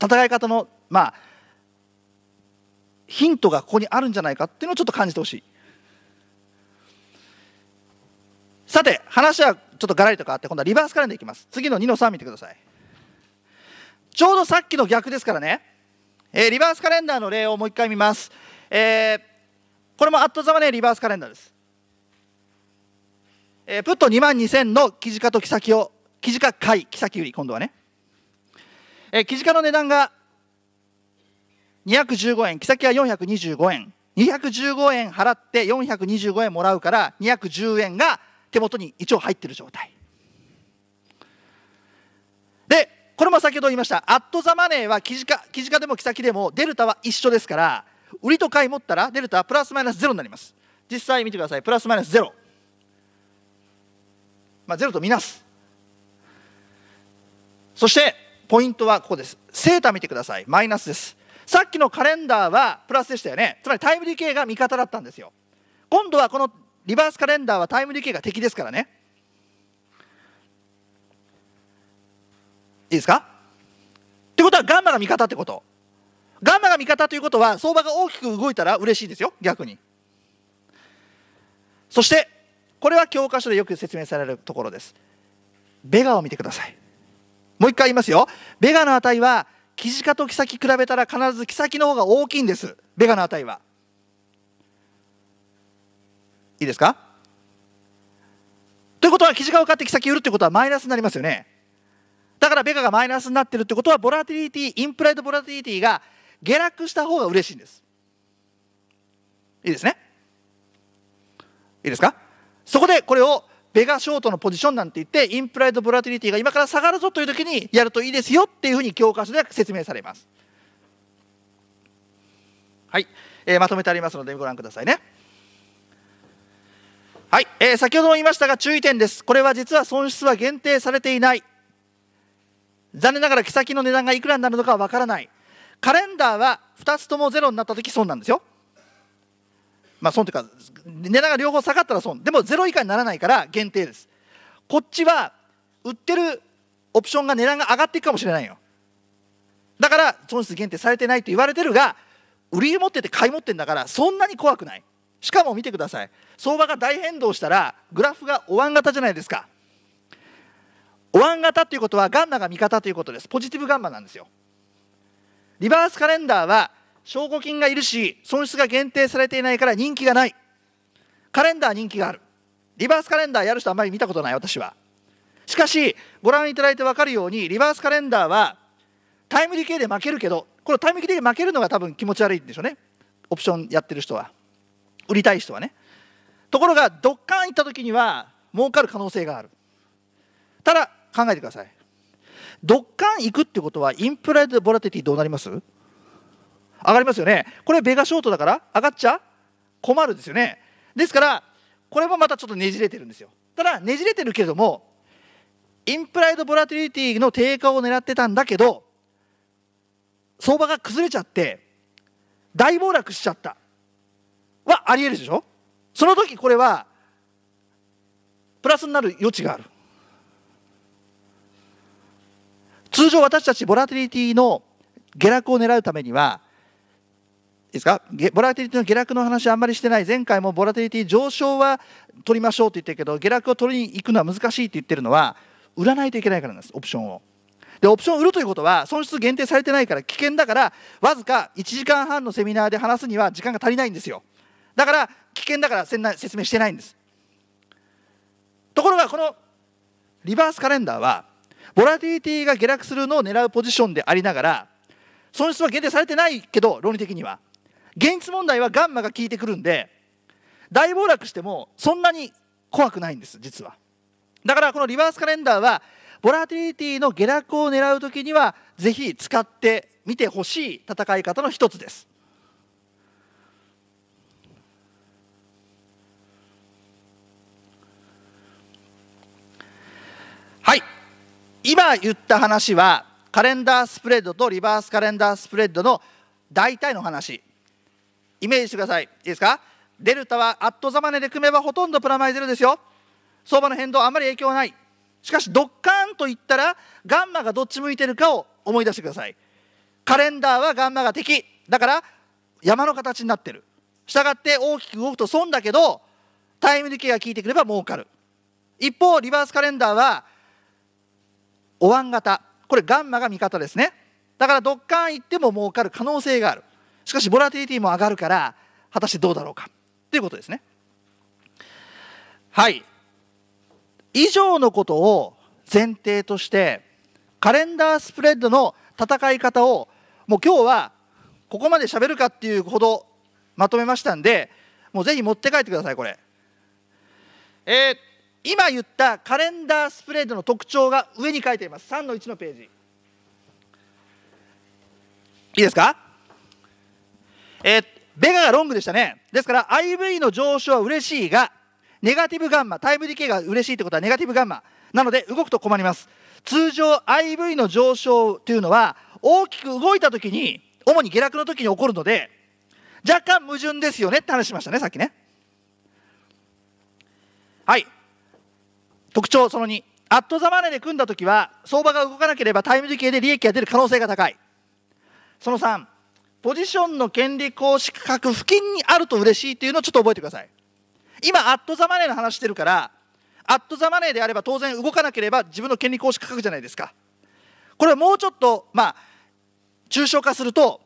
Speaker 1: 戦い方のまあヒントがここにあるんじゃないかっていうのをちょっと感じてほしいさて話はちょっとがらりと変わって今度はリバースカレンダーいきます次の2の3見てくださいちょうどさっきの逆ですからね、えー、リバースカレンダーの例をもう一回見ます、えー、これもあっとざまねリバースカレンダーですえー、プット2万2000の記事化と木先を記事化買い木先売り今度はね、えー、記事化の値段が215円木先は425円215円払って425円もらうから210円が手元に一応入ってる状態でこれも先ほど言いましたアット・ザ・マネーは記事化記事化でも木先でもデルタは一緒ですから売りと買い持ったらデルタはプラスマイナスゼロになります実際見てくださいプラスマイナスゼロまあ、ゼロとみなすそしてポイントはここですセーター見てくださいマイナスですさっきのカレンダーはプラスでしたよねつまりタイムリケーが味方だったんですよ今度はこのリバースカレンダーはタイムリケーが敵ですからねいいですかってことはガンマが味方ってことガンマが味方ということは相場が大きく動いたら嬉しいですよ逆にそしてこれは教科書でよく説明されるところですベガを見てくださいもう一回言いますよベガの値はキジカとキサキ比べたら必ずキサキの方が大きいんですベガの値はいいですかということはキジカを買ってキサキ売るってことはマイナスになりますよねだからベガがマイナスになってるってことはボラティリティインプライドボラティリティが下落した方が嬉しいんですいいですねいいですかそこでこれをベガショートのポジションなんて言ってインプライドボラティリティが今から下がるぞという時にやるといいですよっていうふうに教科書で説明されます。はい、えー、まとめてありますのでご覧くださいね。はい、えー、先ほども言いましたが注意点です。これは実は損失は限定されていない。残念ながら木先の値段がいくらになるのかはわからない。カレンダーは2つともゼロになった時損なんですよ。まあ損というか値段が両方下がったら損でもゼロ以下にならないから限定ですこっちは売ってるオプションが値段が上がっていくかもしれないよだから損失限定されてないと言われてるが売り持ってて買い持ってんだからそんなに怖くないしかも見てください相場が大変動したらグラフがお椀型じゃないですかお椀型ということはガンマが味方ということですポジティブガンマなんですよリバースカレンダーは証拠金がいるし損失が限定されていないから人気がないカレンダー人気があるリバースカレンダーやる人あんまり見たことない私はしかしご覧いただいて分かるようにリバースカレンダーはタイムリー系で負けるけどこのタイムリー系で負けるのが多分気持ち悪いんでしょうねオプションやってる人は売りたい人はねところがドッカン行った時には儲かる可能性があるただ考えてくださいドッカン行くってことはインプライドボラティティどうなります上がりますよねこれベガショートだから上がっちゃ困るんですよねですからこれもまたちょっとねじれてるんですよただねじれてるけれどもインプライドボラティリティの低下を狙ってたんだけど相場が崩れちゃって大暴落しちゃったはありえるでしょその時これはプラスになる余地がある通常私たちボラティリティの下落を狙うためにはいですかボラティリティの下落の話あんまりしてない前回もボラティリティ上昇は取りましょうって言ってるけど下落を取りに行くのは難しいって言ってるのは売らないといけないからなんですオプションを。でオプションを売るということは損失限定されてないから危険だからわずか1時間半のセミナーで話すには時間が足りないんですよだから危険だから説明してないんですところがこのリバースカレンダーはボラティリティが下落するのを狙うポジションでありながら損失は限定されてないけど論理的には現実問題はガンマが効いてくるんで大暴落してもそんなに怖くないんです実はだからこのリバースカレンダーはボラティリティの下落を狙う時にはぜひ使ってみてほしい戦い方の一つですはい今言った話はカレンダースプレッドとリバースカレンダースプレッドの大体の話イメージしてくださいいいですかデルタはアットザマネで組めばほとんどプラマイゼロですよ相場の変動あんまり影響はないしかしドッカーンといったらガンマがどっち向いてるかを思い出してくださいカレンダーはガンマが敵だから山の形になってるしたがって大きく動くと損だけどタイムリケが効いてくれば儲かる一方リバースカレンダーはお椀型これガンマが味方ですねだからドッカーン行っても儲かる可能性があるしかしボラティリティも上がるから果たしてどうだろうかということですねはい以上のことを前提としてカレンダースプレッドの戦い方をもう今日はここまでしゃべるかっていうほどまとめましたんでもうぜひ持って帰ってくださいこれ。えー、今言ったカレンダースプレッドの特徴が上に書いています3の1のページいいですかえー、ベガがロングでしたね。ですから IV の上昇は嬉しいが、ネガティブガンマ、タイムディケイが嬉しいってことはネガティブガンマ。なので動くと困ります。通常 IV の上昇というのは大きく動いた時に、主に下落の時に起こるので、若干矛盾ですよねって話しましたね、さっきね。はい。特徴その2。アットザマネで組んだ時は相場が動かなければタイム時計で利益が出る可能性が高い。その3。ポジションの権利行使価格付近にあると嬉しいというのをちょっと覚えてください今アットザマネーの話してるからアットザマネーであれば当然動かなければ自分の権利行使価格じゃないですかこれもうちょっとまあ抽象化すると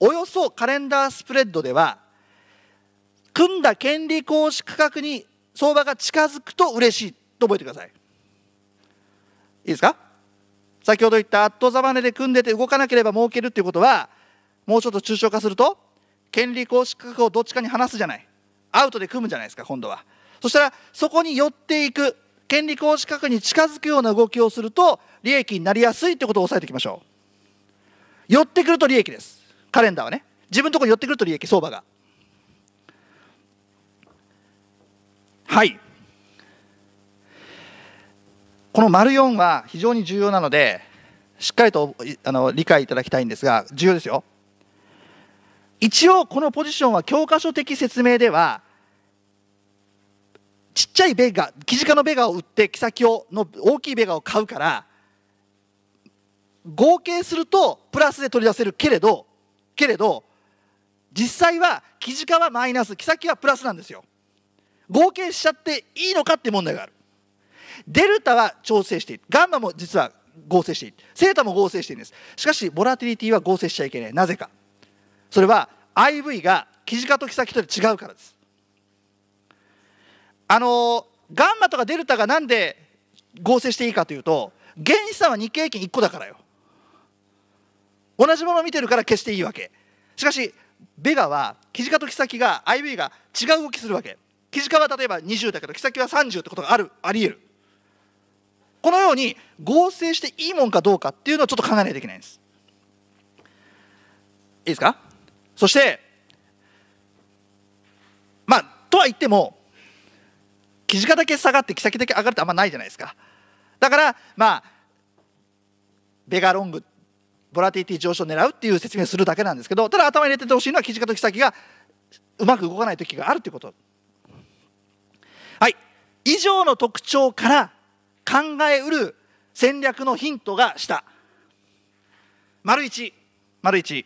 Speaker 1: およそカレンダースプレッドでは組んだ権利行使価格に相場が近づくと嬉しいと覚えてくださいいいですか先ほど言ったアットザマネーで組んでて動かなければ儲けるということはもうちょっと抽象化すると権利行使価格をどっちかに話すじゃないアウトで組むじゃないですか今度はそしたらそこに寄っていく権利行使価格に近づくような動きをすると利益になりやすいってことを押さえていきましょう寄ってくると利益ですカレンダーはね自分のところに寄ってくると利益相場がはいこの丸4は非常に重要なのでしっかりとあの理解いただきたいんですが重要ですよ一応このポジションは教科書的説明ではちっちゃいベガ生地のベガを売って木先をの大きいベガを買うから合計するとプラスで取り出せるけれどけれど実際は生地はマイナス木先はプラスなんですよ合計しちゃっていいのかって問題があるデルタは調整しているガンマも実は合成しているセータも合成しているんですしかしボラティリティは合成しちゃいけないなぜかそれは IV が生地化とキサキとで違うからですあのガンマとかデルタがなんで合成していいかというと原子差は日経平均1個だからよ同じものを見てるから消していいわけしかしベガはキジカとキサキが IV が違う動きするわけキジカは例えば20だけどキサキは30ってことがあるありえるこのように合成していいもんかどうかっていうのをちょっと考えないといけないんですいいですかそしてまあとは言っても生地がだけ下がって木先だけ上がるってあんまないじゃないですかだからまあベガロングボラティティ上昇を狙うっていう説明をするだけなんですけどただ頭に入れててほしいのは生地がと木先がうまく動かない時があるということはい以上の特徴から考えうる戦略のヒントがした丸一丸一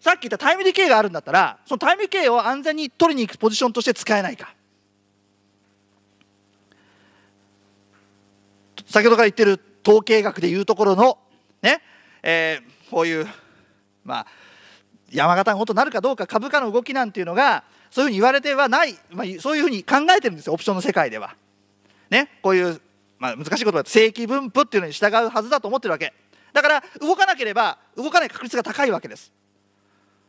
Speaker 1: さっき言ったタイムディケイがあるんだったらそのタイムディケイを安全に取りに行くポジションとして使えないか先ほどから言ってる統計学でいうところのね、えー、こういうまあ山形のことになるかどうか株価の動きなんていうのがそういうふうに言われてはない、まあ、そういうふうに考えてるんですよオプションの世界では。ね、こういう、まあ、難しい言葉で正規分布っていうのに従うはずだと思ってるわけだから動かなければ動かない確率が高いわけです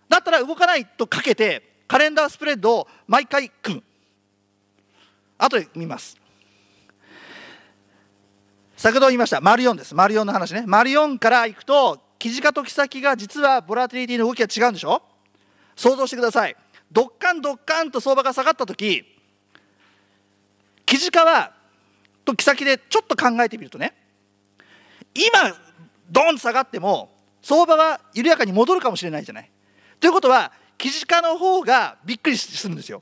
Speaker 1: だったら動かないとかけてカレンダースプレッドを毎回組む後で見ます先ほど言いました丸4です丸4の話ね丸4からいくと生地化と記先が実はボラティリティの動きが違うんでしょ想像してくださいドッカンドッカンと相場が下がった時生地化はと記先でちょっと考えてみるとね今ドンと下がっても相場は緩やかに戻るかもしれないじゃないということはキジ科の方がびっくりするんですよ。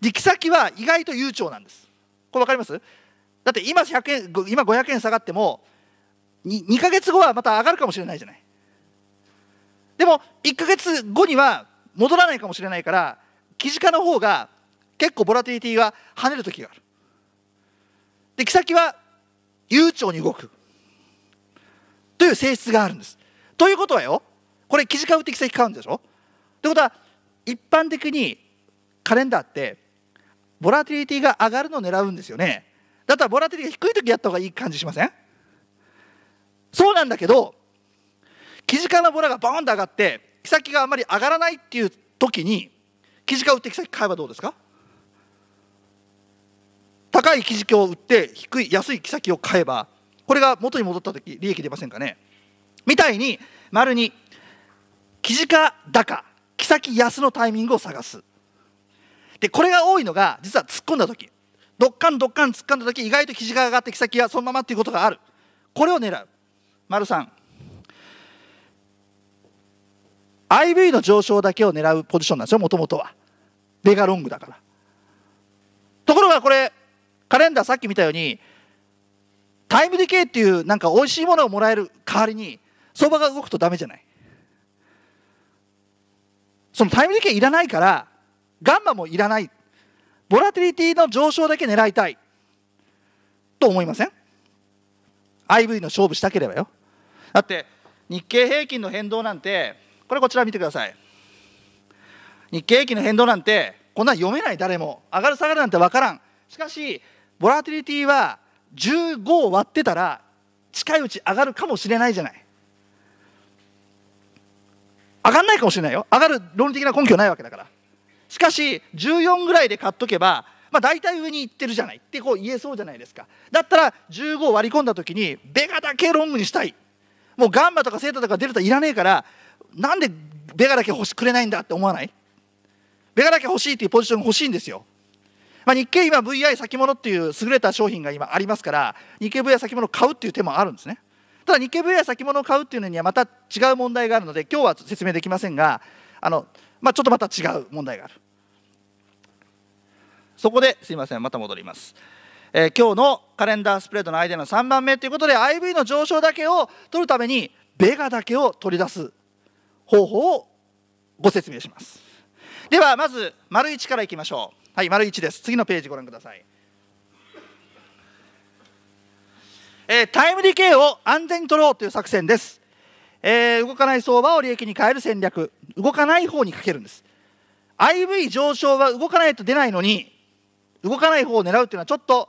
Speaker 1: 力先は意外と悠長なんです。これ分かりますだって今1円今500円下がっても 2, 2ヶ月後はまた上がるかもしれないじゃない。でも1か月後には戻らないかもしれないからキジ科の方が結構ボラティリティが跳ねる時がある。で木先は悠長に動くという性質があるんです。ということはよこれキジ買うって木先買うんでしょということは一般的にカレンダーってボラティリティが上がるのを狙うんですよねだったらボラティリティが低い時やった方がいい感じしませんそうなんだけど生地からボラがバーンと上がって木先があんまり上がらないっていう時に生地化を売って木先買えばどうですか高い生地を売って低い安い木先を買えばこれが元に戻った時利益出ませんかねみたいに丸に生地化高先安のタイミングを探すでこれが多いのが実は突っ込んだ時どっかんどっかん突っ込んだ時意外と肘が上がって木先がそのままっていうことがあるこれを狙う丸ん IV の上昇だけを狙うポジションなんですよもともとはベガロングだからところがこれカレンダーさっき見たようにタイムディケイっていうなんか美味しいものをもらえる代わりに相場が動くとダメじゃないそのタイム時計いらないからガンマもいらないボラティリティの上昇だけ狙いたいと思いません ?IV の勝負したければよだって日経平均の変動なんてこれこちら見てください日経平均の変動なんてこんなん読めない誰も上がる下がるなんて分からんしかしボラティリティは15を割ってたら近いうち上がるかもしれないじゃない上がんないかもしれないよ上がる論理的な根拠ないわけだからしかし14ぐらいで買っとけばまあ、大体上に行ってるじゃないってこう言えそうじゃないですかだったら15割り込んだ時にベガだけロングにしたいもうガンマとかセータとかデルタいらねえからなんでベガだけ欲しくれないんだって思わないベガだけ欲しいっていうポジション欲しいんですよ、まあ、日経今 VI 先物っていう優れた商品が今ありますから日経 VI 先物買うっていう手もあるんですねは日経 VI 先物を買うっていうのにはまた違う問題があるので今日は説明できませんがあの、まあ、ちょっとまた違う問題があるそこですいませんまた戻ります、えー、今日のカレンダースプレードの間の3番目ということで i v の上昇だけを取るためにベガだけを取り出す方法をご説明しますではまず丸1からいきましょうはい丸1です次のページご覧くださいえー、タイムディケーを安全に取ろうという作戦です、えー、動かない相場を利益に変える戦略動かない方にかけるんです IV 上昇は動かないと出ないのに動かない方を狙うというのはちょっと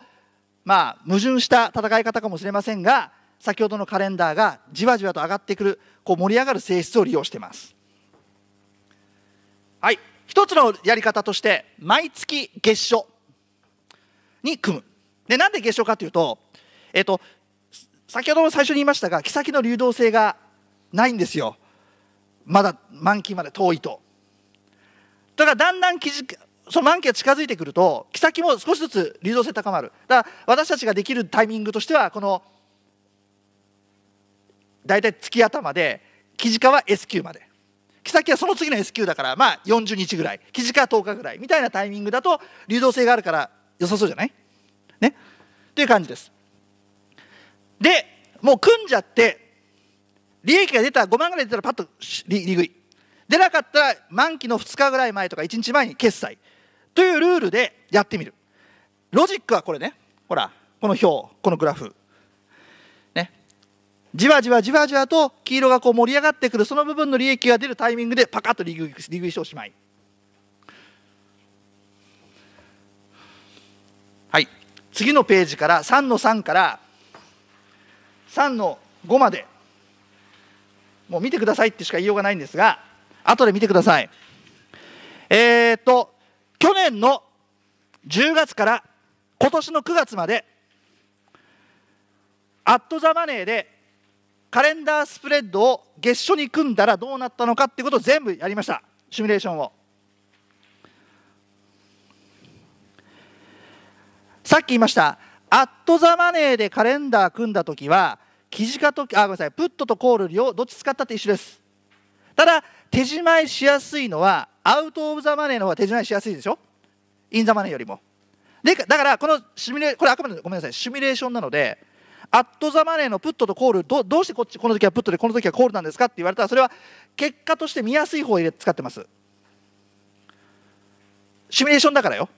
Speaker 1: まあ矛盾した戦い方かもしれませんが先ほどのカレンダーがじわじわと上がってくるこう盛り上がる性質を利用していますはい一つのやり方として毎月月初に組むでなんで月初かというとえっと先ほども最初に言いましたが妃の流動性がないんですよまだ満期まで遠いとだからだんだんその満期が近づいてくると妃も少しずつ流動性高まるだから私たちができるタイミングとしてはこの大体月頭で木地化は S 級まで妃はその次の S 級だからまあ40日ぐらい木地化は10日ぐらいみたいなタイミングだと流動性があるから良さそうじゃないねっていう感じですでもう組んじゃって利益が出たら5万ぐらい出たらパッと利食い出なかったら満期の2日ぐらい前とか1日前に決済というルールでやってみるロジックはこれねほらこの表このグラフねじわじわじわじわと黄色がこう盛り上がってくるその部分の利益が出るタイミングでパカッと利食い利食いしておしまいはい次のページから3の3から3の5までもう見てくださいってしか言いようがないんですが後で見てくださいえっ、と去年の10月から今年の9月までアット・ザ・マネーでカレンダースプレッドを月初に組んだらどうなったのかってことを全部やりましたシミュレーションをさっき言いましたアット・ザ・マネーでカレンダー組んだ時はキジカとあごめんなさいプットとコールをどっち使ったって一緒ですただ手仕まいしやすいのはアウト・オブ・ザ・マネーの方が手仕まいしやすいでしょイン・ザ・マネーよりもでだからこのシミュレこれあくまでごめんなさいシミュレーションなのでアット・ザ・マネーのプットとコールどどうしてこっちこの時はプットでこの時はコールなんですかって言われたらそれは結果として見やすい方を使ってますシミュレーションだからよ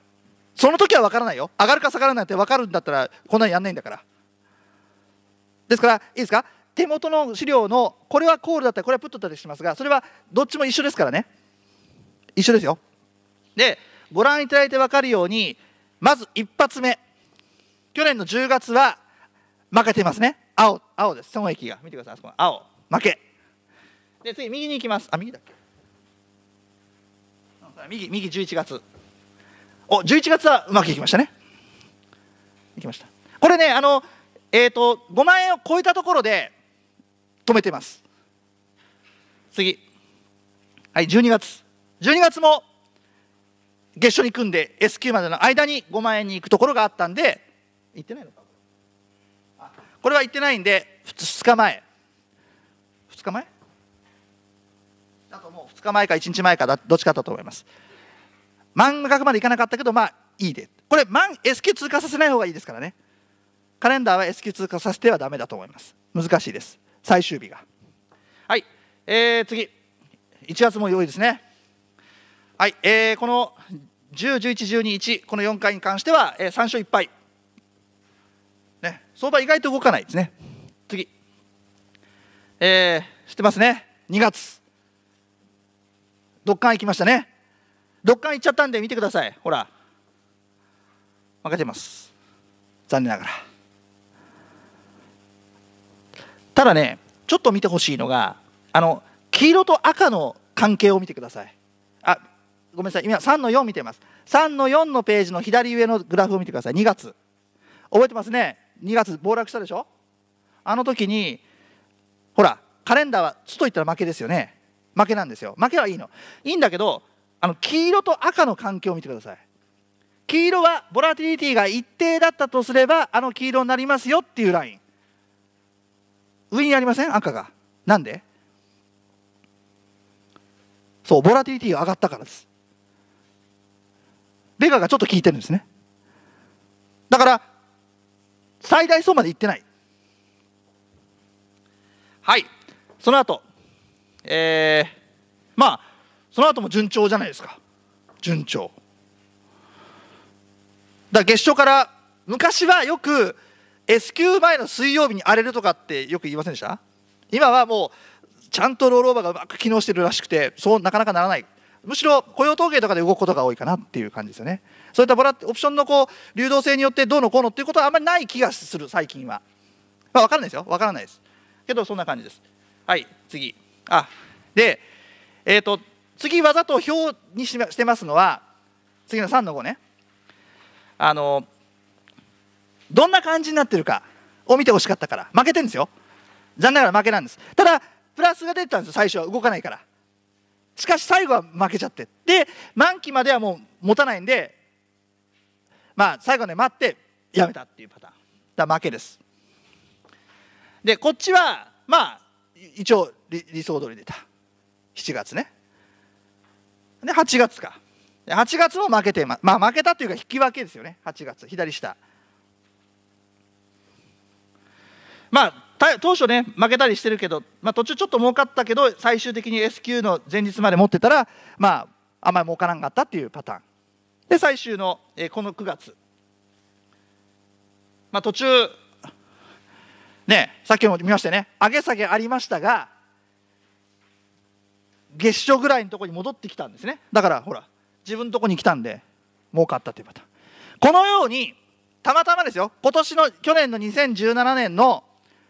Speaker 1: その時は分からないよ上がるか下がらないって分かるんだったらこんなにやんないんだからですからいいですか手元の資料のこれはコールだったりこれはプットだったりしますがそれはどっちも一緒ですからね一緒ですよでご覧いただいて分かるようにまず1発目去年の10月は負けてますね青青です損益が見てくださいあそこ青負けで次右に行きますあ右だっけ右右11月お11月はうまくいきましたねいきましたこれねあのえーと、5万円を超えたところで止めてます次はい12月12月も月初に組んで S 級までの間に5万円に行くところがあったんで行ってないのかこれは行ってないんで 2, 日前2日前あともう2日前か1日前かどっちかだと思います満額まで行かなかったけどまあいいでこれ満 S 級通過させない方がいいですからねカレンダーは S 級通過させてはだめだと思います難しいです最終日がはい、えー、次1月も良いですねはい、えー、この10、11、12、この4回に関しては、えー、3勝1敗、ね、相場意外と動かないですね次、えー、知ってますね2月ドッカン行きましたねドッカン行っちゃったんで見てくださいほら負けてます残念ながらただねちょっと見てほしいのがあの黄色と赤の関係を見てくださいあごめんなさい今3の4見てます3の4のページの左上のグラフを見てください2月覚えてますね2月暴落したでしょあの時にほらカレンダーはつと言ったら負けですよね負けなんですよ負けはいいのいいんだけどあの黄色と赤の関係を見てください黄色はボラティリティが一定だったとすればあの黄色になりますよっていうライン上にありません赤がなんでそうボラティリティが上がったからですベガがちょっと効いてるんですねだから最大層までいってないはいその後えー、まあその後も順調じゃないですか順調だから月初から昔はよく S q 前の水曜日に荒れるとかってよく言いませんでした今はもうちゃんとロールオーバーがうまく機能してるらしくてそうなかなかならないむしろ雇用統計とかで動くことが多いかなっていう感じですよねそういったボラオプションのこう流動性によってどうのこうのっていうことはあんまりない気がする最近は、まあ、分からないですよ分からないですけどそんな感じですはい次あでえっ、ー、と次わざと表にしてますのは次の3の5ねあのどんな感じになってるかを見てほしかったから負けてるんですよ残念ながら負けなんですただプラスが出てたんです最初は動かないからしかし最後は負けちゃってで満期まではもう持たないんでまあ最後ね待ってやめたっていうパターンだ負けですでこっちはまあ一応理想通り出た7月ねで8月か8月も負けてまあ負けたというか引き分けですよね8月左下まあ当初ね負けたりしてるけど、まあ、途中ちょっと儲かったけど最終的に S q の前日まで持ってたらまああんまり儲からんかったっていうパターンで最終の、えー、この9月、まあ、途中ねさっきも見ましたね上げ下げありましたが月初ぐらいのところに戻ってきたんですねだからほら自分のとこに来たんで儲かったというパターンこのようにたまたまですよ今年の去年の2017年の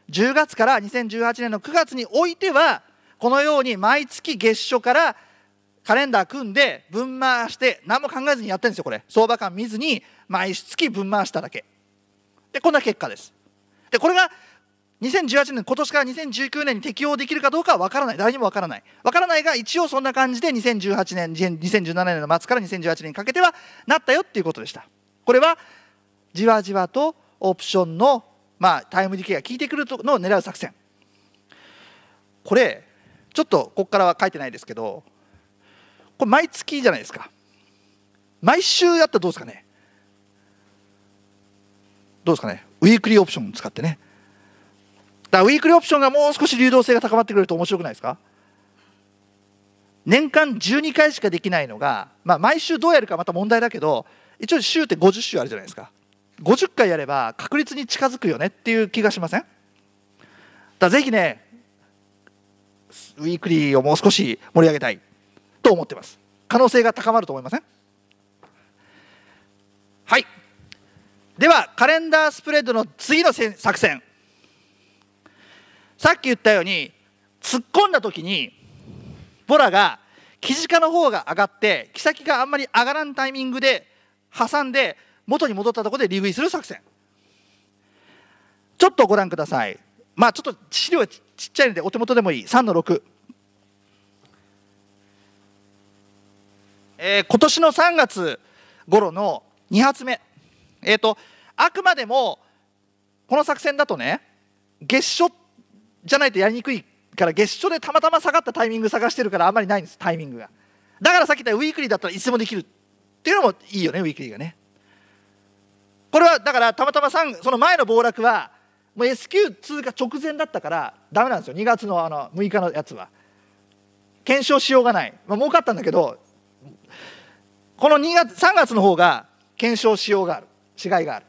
Speaker 1: 10月から2018年の9月においてはこのように毎月月初からカレンダー組んで分回して何も考えずにやってるんですよこれ相場感見ずに毎月分回しただけでこんな結果ですでこれが2018年今年から2019年に適用できるかどうかは分からない誰にも分からない分からないが一応そんな感じで2018年2017年の末から2018年にかけてはなったよっていうことでしたこれはじわじわとオプションのまあ、タイムディケイが効いてくるのを狙う作戦これちょっとここからは書いてないですけどこれ毎月じゃないですか毎週やったらどうですかねどうですかねウィークリーオプション使ってねだウィークリーオプションがもう少し流動性が高まってくれると面白くないですか年間12回しかできないのが、まあ、毎週どうやるかまた問題だけど一応週って50週あるじゃないですか50回やれば確率に近づくよねっていう気がしませんだぜひねウィークリーをもう少し盛り上げたいと思ってます可能性が高まると思いませんはいではカレンダースプレッドの次の作戦さっき言ったように突っ込んだ時にボラが生地化の方が上がって木先があんまり上がらんタイミングで挟んで元に戻ったところでリグイする作戦ちょっとご覧くださいまあちょっと資料はちっちゃいのでお手元でもいい3の6えー、今年の3月頃の2発目えっ、ー、とあくまでもこの作戦だとね月初じゃないとやりにくいから月初でたまたま下がったタイミング探してるからあんまりないんですタイミングがだからさっき言ったウィークリーだったらいつでもできるっていうのもいいよねウィークリーがねこれはだからたまたまその前の暴落はもう S q 通過直前だったからダメなんですよ2月のあの6日のやつは検証しようがないまあ儲かったんだけどこの2月3月の方が検証しようがある違いがある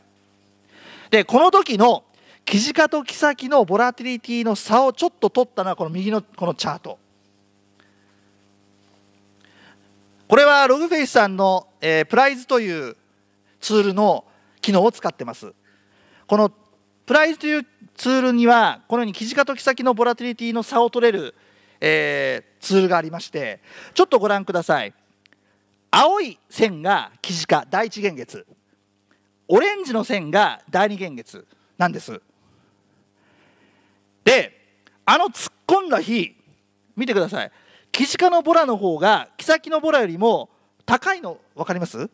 Speaker 1: でこの時の地軸と木先のボラティリティの差をちょっと取ったのはこの右のこのチャートこれはログフェイスさんの、えー、プライズというツールの機能を使ってますこのプライズというツールにはこのように記事化と記先のボラティリティの差を取れる、えー、ツールがありましてちょっとご覧ください青い線が記事化第一元月オレンジの線が第二元月なんですであの突っ込んだ日見てください記事化のボラの方が木先のボラよりも高いの分かります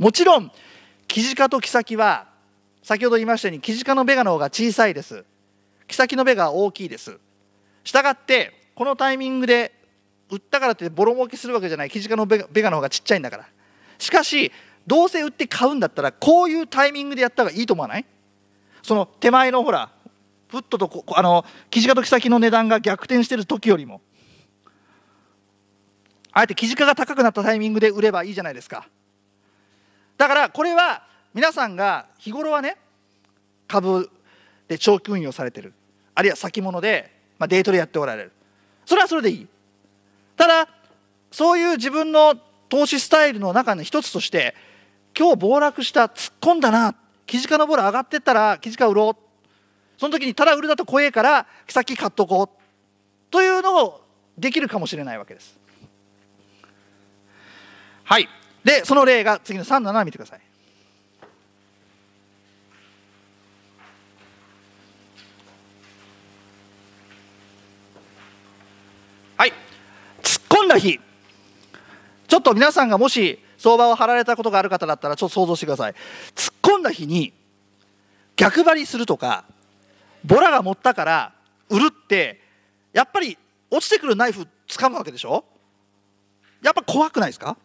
Speaker 1: もちろんキジカとキサキは先ほど言いましたようにキジカのベガの方が小さいですキサキのベガ大きいですしたがってこのタイミングで売ったからってボロ儲けするわけじゃないキジカのベガの方がちっちゃいんだからしかしどうせ売って買うんだったらこういうタイミングでやった方がいいと思わないその手前のほらふットとこあのキジカとキサキの値段が逆転してる時よりもあえてキジカが高くなったタイミングで売ればいいじゃないですかだからこれは皆さんが日頃はね株で長期運用されてるあるいは先物で、まあ、デートでやっておられるそれはそれでいいただそういう自分の投資スタイルの中の一つとして今日暴落した突っ込んだな記事化のボール上がってったら記事化売ろうその時にただ売るだと怖えから先買っとこうというのをできるかもしれないわけです。はいで、その例が次の37を見てください。はい。突っ込んだ日。ちょっと皆さんがもし相場を張られたことがある方だったらちょっと想像してください。突っ込んだ日に逆張りするとか、ボラが持ったから売るって、やっぱり落ちてくるナイフ掴むわけでしょやっぱ怖くないですか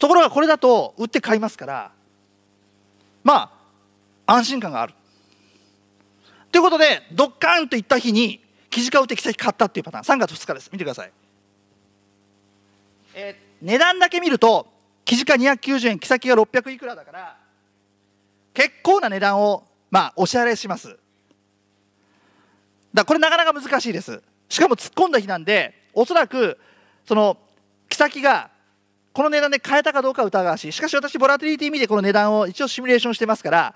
Speaker 1: ところがこれだと売って買いますからまあ安心感があるということでドッカーンといった日に記事買う適正買ったっていうパターン3月2日です見てください、えー、値段だけ見ると記事二290円木先が600いくらだから結構な値段をまあお支払いしますだこれなかなか難しいですしかも突っ込んだ日なんでおそらくその木先がこの値段で変えたかどうか疑わしいしかし私ボラティリティ見てこの値段を一応シミュレーションしてますから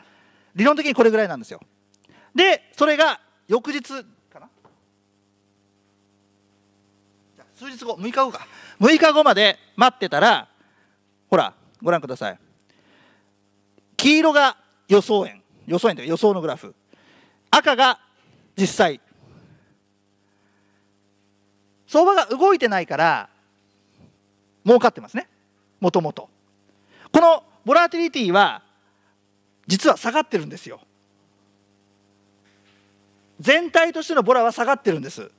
Speaker 1: 理論的にこれぐらいなんですよでそれが翌日かな数日後6日後か6日後まで待ってたらほらご覧ください黄色が予想円予想円というか予想のグラフ赤が実際相場が動いてないから儲かってますねもともとこのボラティリティは実は下がってるんですよ全体としてのボラは下がってるんです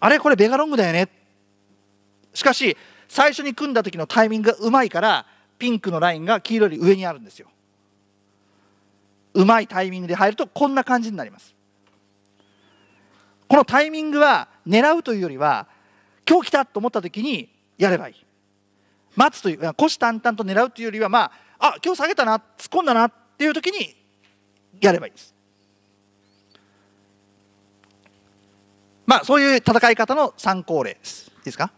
Speaker 1: あれこれベガロングだよねしかし最初に組んだ時のタイミングがうまいからピンクのラインが黄色より上にあるんですようまいタイミングで入るとこんな感じになりますこのタイミングは狙うというよりは今日来たと思った時にやればいい待つという虎視眈々と狙うというよりはまああ今日下げたな突っ込んだなっていう時にやればいいですまあそういう戦い方の参考例ですいいですか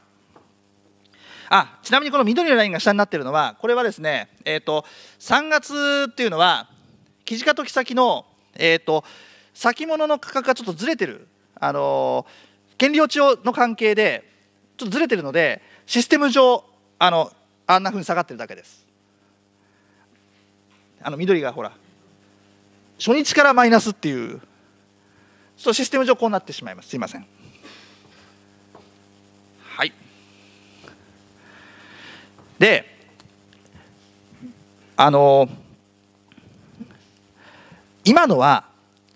Speaker 1: あちなみにこの緑のラインが下になってるのはこれはですね、えーと、3月っていうのは地かと時先の、えーと、先物の価格がちょっとずれてる、あのー、権利落ちの関係でちょっとずれてるのでシステム上あのあんなふうに下がってるだけですあの緑がほら初日からマイナスっていうそうシステム上こうなってしまいますすいませんはいであの今のは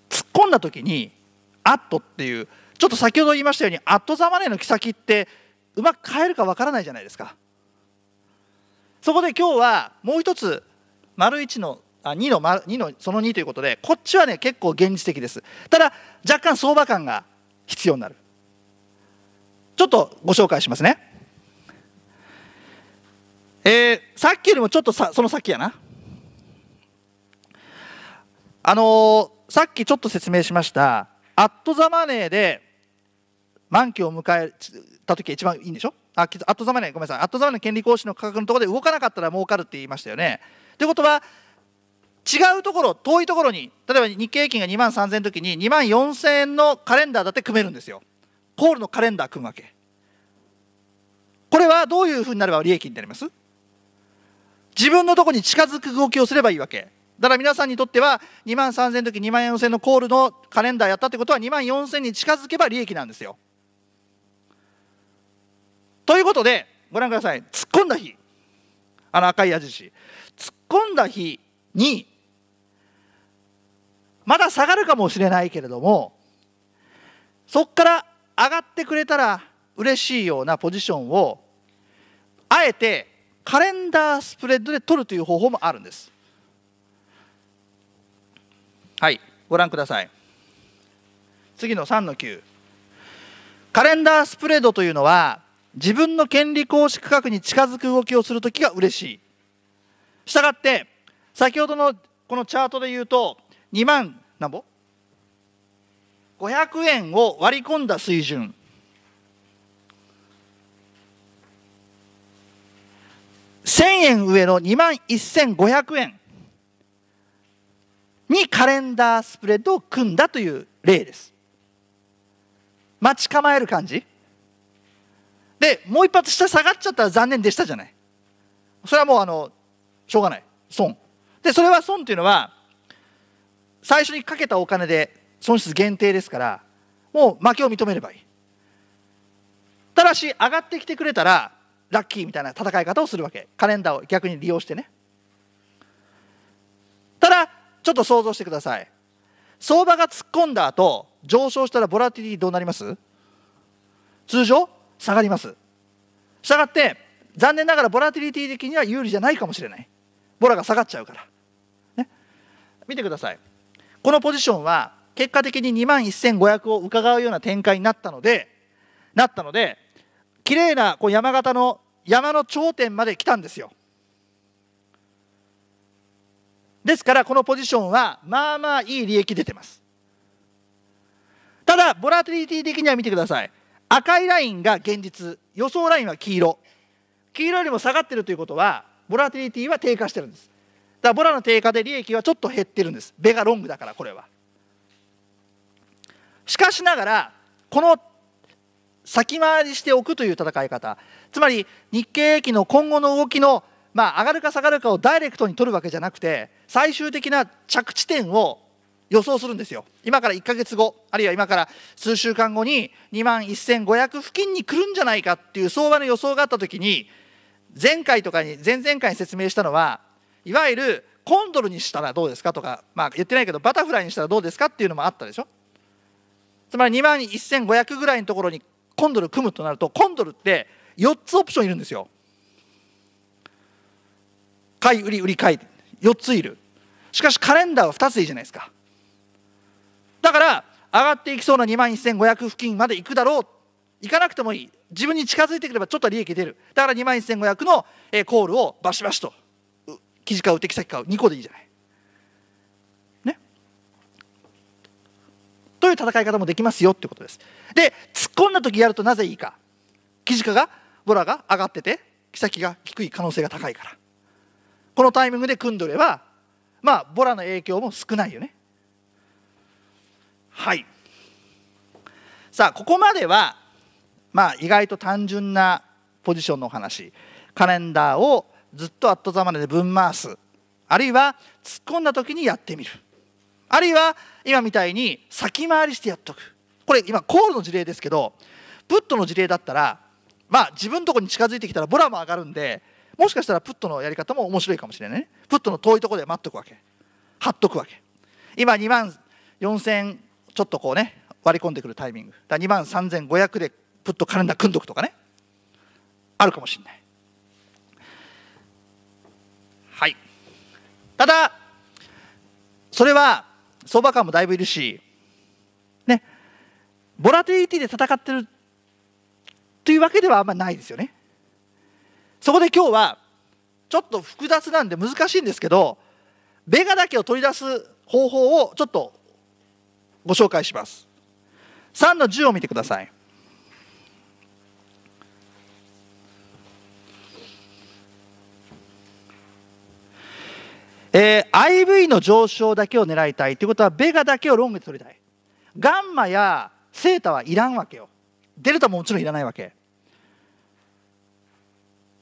Speaker 1: 突っ込んだ時に「アット」っていうちょっと先ほど言いましたように「アット・ザ・マネー」の木先ってうまく変えるかわからないじゃないですかそこで今日はもう一つ丸一のあ2の ,2 のその2ということでこっちはね結構現実的ですただ若干相場感が必要になるちょっとご紹介しますねえー、さっきよりもちょっとさその先やなあのー、さっきちょっと説明しましたアットザマネーで満期を迎えた時が一番いいんでしょあ後ざまねごめんなさい後ざまね権利行使の価格のところで動かなかったら儲かるって言いましたよね。ということは違うところ遠いところに例えば日経平均が2万3000円の時に2万4000円のカレンダーだって組めるんですよ。コールのカレンダー組むわけ。これはどういうふうになれば利益になります自分のところに近づく動きをすればいいわけ。だから皆さんにとっては2万3000円の時2万4000円のコールのカレンダーやったってことは2万4000に近づけば利益なんですよ。ということでご覧ください突っ込んだ日あの赤い矢印突っ込んだ日にまだ下がるかもしれないけれどもそこから上がってくれたら嬉しいようなポジションをあえてカレンダースプレッドで取るという方法もあるんです。はいご覧ください次の3の9カレンダースプレッドというのは自分の権利行使区画に近づく動きをするときが嬉しい。したがって先ほどのこのチャートで言うと2万なぼ500円を割り込んだ水準1000円上の2万1500円にカレンダースプレッドを組んだという例です待ち構える感じでもう一発下下がっちゃったら残念でしたじゃないそれはもうあのしょうがない損でそれは損っていうのは最初にかけたお金で損失限定ですからもう負けを認めればいいただし上がってきてくれたらラッキーみたいな戦い方をするわけカレンダーを逆に利用してねただちょっと想像してください相場が突っ込んだ後上昇したらボラティリティどうなります通常下がりますしたがって残念ながらボラティリティ的には有利じゃないかもしれないボラが下がっちゃうから、ね、見てくださいこのポジションは結果的に2万1500を伺うような展開になったのでなったので綺麗なこう山形の山の頂点まで来たんですよですからこのポジションはまあまあいい利益出てますただボラティリティ的には見てください赤いラインが現実予想ラインは黄色黄色よりも下がってるということはボラティリティは低下してるんですだからボラの低下で利益はちょっと減ってるんですベガロングだからこれはしかしながらこの先回りしておくという戦い方つまり日経平均の今後の動きのまあ上がるか下がるかをダイレクトに取るわけじゃなくて最終的な着地点を予想するんですよ今から1ヶ月後あるいは今から数週間後に2万1500付近に来るんじゃないかっていう相場の予想があったときに前回とかに前々回に説明したのはいわゆるコンドルにしたらどうですかとか、まあ、言ってないけどバタフライにしたらどうですかっていうのもあったでしょつまり2万1500ぐらいのところにコンドル組むとなるとコンドルって4つオプションいるんですよ買い売り売り買い4ついるしかしカレンダーは2ついいじゃないですかだから上がっていきそうな2万1500付近まで行くだろう行かなくてもいい自分に近づいてくればちょっと利益出るだから2万1500のコールをバシバシと記事買う適先買う2個でいいじゃない。ね、という戦い方もできますよってことです。で突っ込んだ時やるとなぜいいか記事化がボラが上がってて木先が低い可能性が高いからこのタイミングで組んどればまあボラの影響も少ないよねはいさあここまではまあ意外と単純なポジションのお話カレンダーをずっとアットザマネでぶん回すあるいは突っ込んだ時にやってみるあるいは今みたいに先回りしてやっとくこれ今コールの事例ですけどプットの事例だったらまあ自分のとこに近づいてきたらボラも上がるんでもしかしたらプットのやり方も面白いかもしれないねプットの遠いとこで待っとくわけ貼っとくわけ今2万4000ちょっとこうね割り込んでくるタイミングだ2万3500でプッとカレンダー組んどくとかねあるかもしれないはいただそれは相場感もだいぶいるしねボラティリティで戦ってるというわけではあんまないですよねそこで今日はちょっと複雑なんで難しいんですけどベガだけを取り出す方法をちょっとご紹介します3の10を見てくださいえー、IV の上昇だけを狙いたいということはベガだけをロングで取りたいガンマやセータはいらんわけよデルタももちろんいらないわけ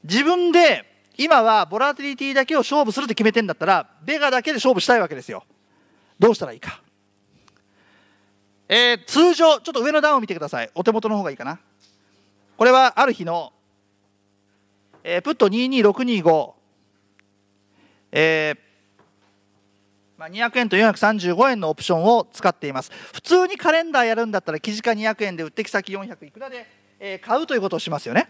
Speaker 1: 自分で今はボラティリティだけを勝負するって決めてんだったらベガだけで勝負したいわけですよどうしたらいいかえー、通常ちょっと上の段を見てくださいお手元の方がいいかなこれはある日の、えー、プット22625、えーまあ、200円と435円のオプションを使っています普通にカレンダーやるんだったら記事化200円で売ってき先400いくらで、えー、買うということをしますよね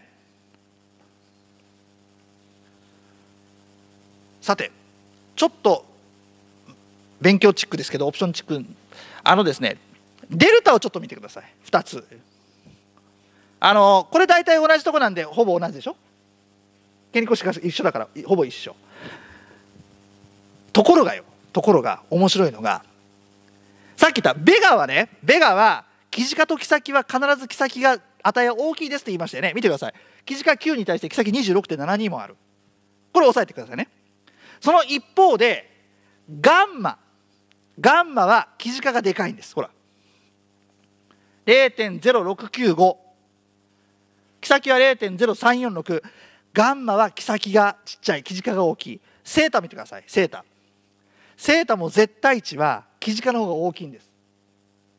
Speaker 1: さてちょっと勉強チックですけどオプションチックあのですねデルタをちょっと見てください2つあのこれ大体同じとこなんでほぼ同じでしょケニコシが一緒だからほぼ一緒ところがよところが面白いのがさっき言ったベガはねベガはキジカとキサキは必ずキサキが値が大きいですって言いましたよね見てくださいキジカ9に対してキサキ26.72もあるこれ押さえてくださいねその一方でガンマガンマはキジカがでかいんですほら0.0695キサキは0.0346ガンマはキサキがちっちゃいキジカが大きいセータ見てくださいセータセータも絶対値はキジカの方が大きいんです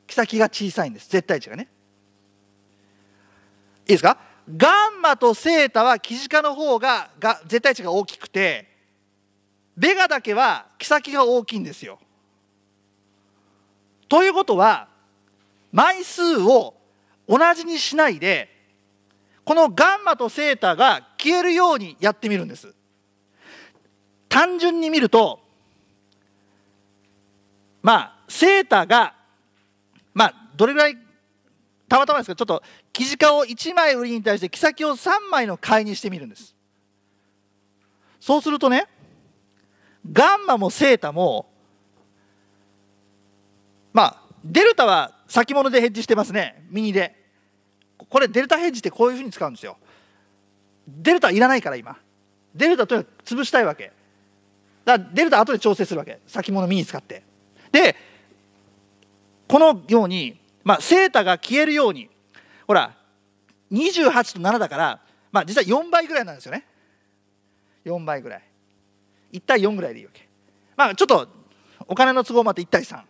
Speaker 1: キサキが小さいんです絶対値がねいいですかガンマとセータはキジカの方がが絶対値が大きくてベガだけはキサキが大きいんですよということは枚数を同じにしないでこのガンマとセータが消えるようにやってみるんです単純に見るとまあセータがまあどれぐらいたまたまですけどちょっと生地化を1枚売りに対して木先を3枚の買いにしてみるんですそうするとねガンマもセータもまあデルタは先物でヘッジしてますねミニでこれデルタヘッジってこういうふうに使うんですよデルタいらないから今デルタとにかく潰したいわけだからデルタ後で調整するわけ先物ミニ使ってでこのように、まあ、セータが消えるようにほら28と7だから、まあ、実は4倍ぐらいなんですよね4倍ぐらい1対4ぐらいでいいわけまあちょっとお金の都合もあって1対3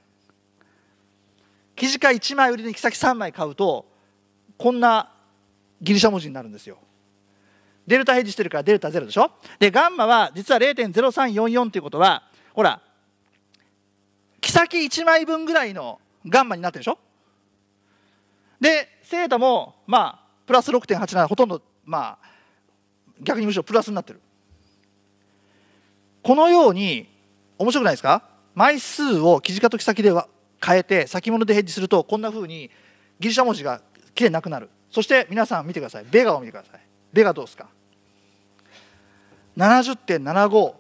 Speaker 1: 生地か1枚売りに行き先3枚買うとこんなギリシャ文字になるんですよデルタヘッジしてるからデルタ0でしょでガンマは実は0.0344ということはほら木先1枚分ぐらいのガンマになってるでしょでセータもまあプラス6.87ほとんどまあ逆にむしろプラスになってるこのように面白くないですか枚数を記事化と記先では変えて先物でヘッジするとこんなふうにギリシャ文字がきれいなくなるそして皆さん見てくださいベガを見てくださいベガどうですか70.75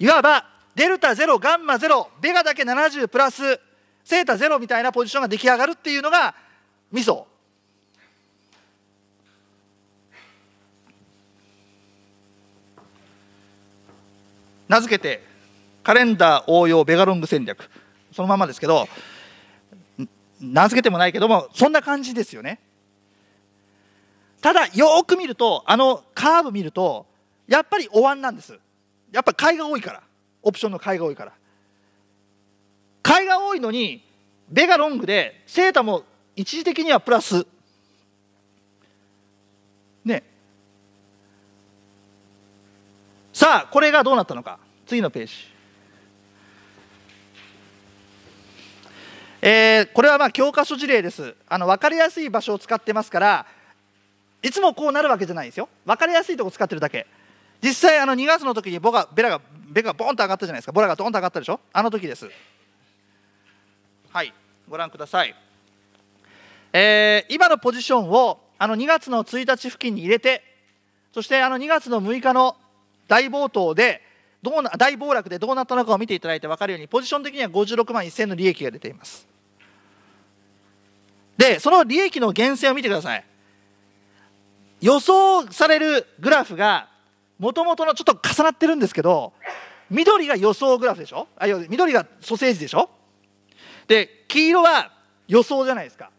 Speaker 1: いわばデルタ0ガンマ0ベガだけ70プラスセータ0みたいなポジションが出来上がるっていうのがミソ名付けてカレンダー応用ベガロング戦略そのままですけど名付けてもないけどもそんな感じですよねただよく見るとあのカーブ見るとやっぱりお椀なんですやっぱ買いが多いからオプションの買いが多いから買いが多いのにベガロングでセータも一時的にはプラスねさあこれがどうなったのか次のページえー、これはま教科書事例ですあの分かりやすい場所を使ってますからいつもこうなるわけじゃないですよ分かりやすいとこ使ってるだけ実際あの2月の時にボがベラがベがボンと上がったじゃないですかボラがドンと上がったでしょあの時ですはいご覧ください、えー、今のポジションをあの2月の1日付近に入れてそしてあの2月の6日の大暴騰でどうな大暴落でどうなったのかを見ていただいて分かるようにポジション的には56万1000の利益が出ていますで、その利益の源泉を見てください。予想されるグラフが、もともとのちょっと重なってるんですけど、緑が予想グラフでしょあ緑がソセージでしょで、黄色は予想じゃないですか。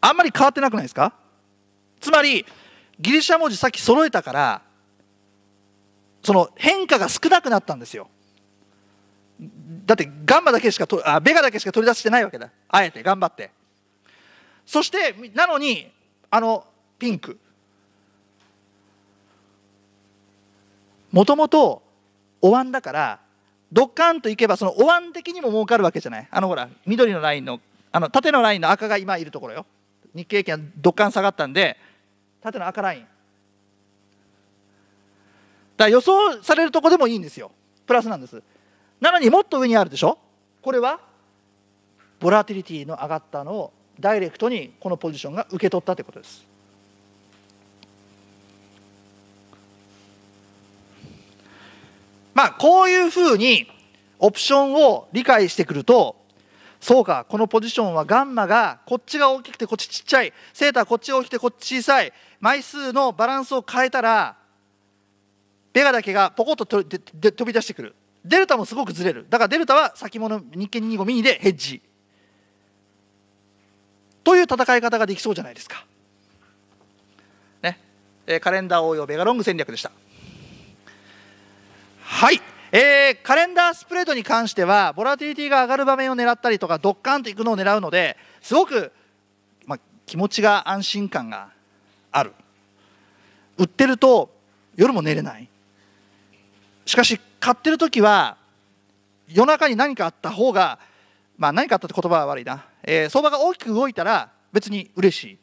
Speaker 1: あんまり変わってなくないですかつまり、ギリシャ文字さっき揃えたから、その変化が少なくなったんですよ。だってガンマだけしかとあベガだけしか取り出してないわけだあえて頑張ってそしてなのにあのピンクもともとお椀だからドッカンといけばそのお椀的にも儲かるわけじゃないあのほら緑のラインのあの縦のラインの赤が今いるところよ日経平均はドッカン下がったんで縦の赤ラインだから予想されるとこでもいいんですよプラスなんですなのにもっと上にあるでしょこれはボラティリティの上がったのをダイレクトにこのポジションが受け取ったということです。まあこういうふうにオプションを理解してくるとそうかこのポジションはガンマがこっちが大きくてこっちちっちゃいセーターこっち大きくてこっち小さい枚数のバランスを変えたらベガだけがポコッと飛び出してくるデルタもすごくずれるだからデルタは先物日経225ミニでヘッジという戦い方ができそうじゃないですか。ね、えー、カレンダー応用ベガロング戦略でした。はい、えー、カレンダースプレートに関してはボラティリティが上がる場面を狙ったりとかドッカンといくのを狙うのですごく、まあ、気持ちが安心感がある売ってると夜も寝れないしかし買ってる時は夜中に何かあった方がまあ、何かあったって言葉は悪いな、えー、相場が大きく動いたら別に嬉しい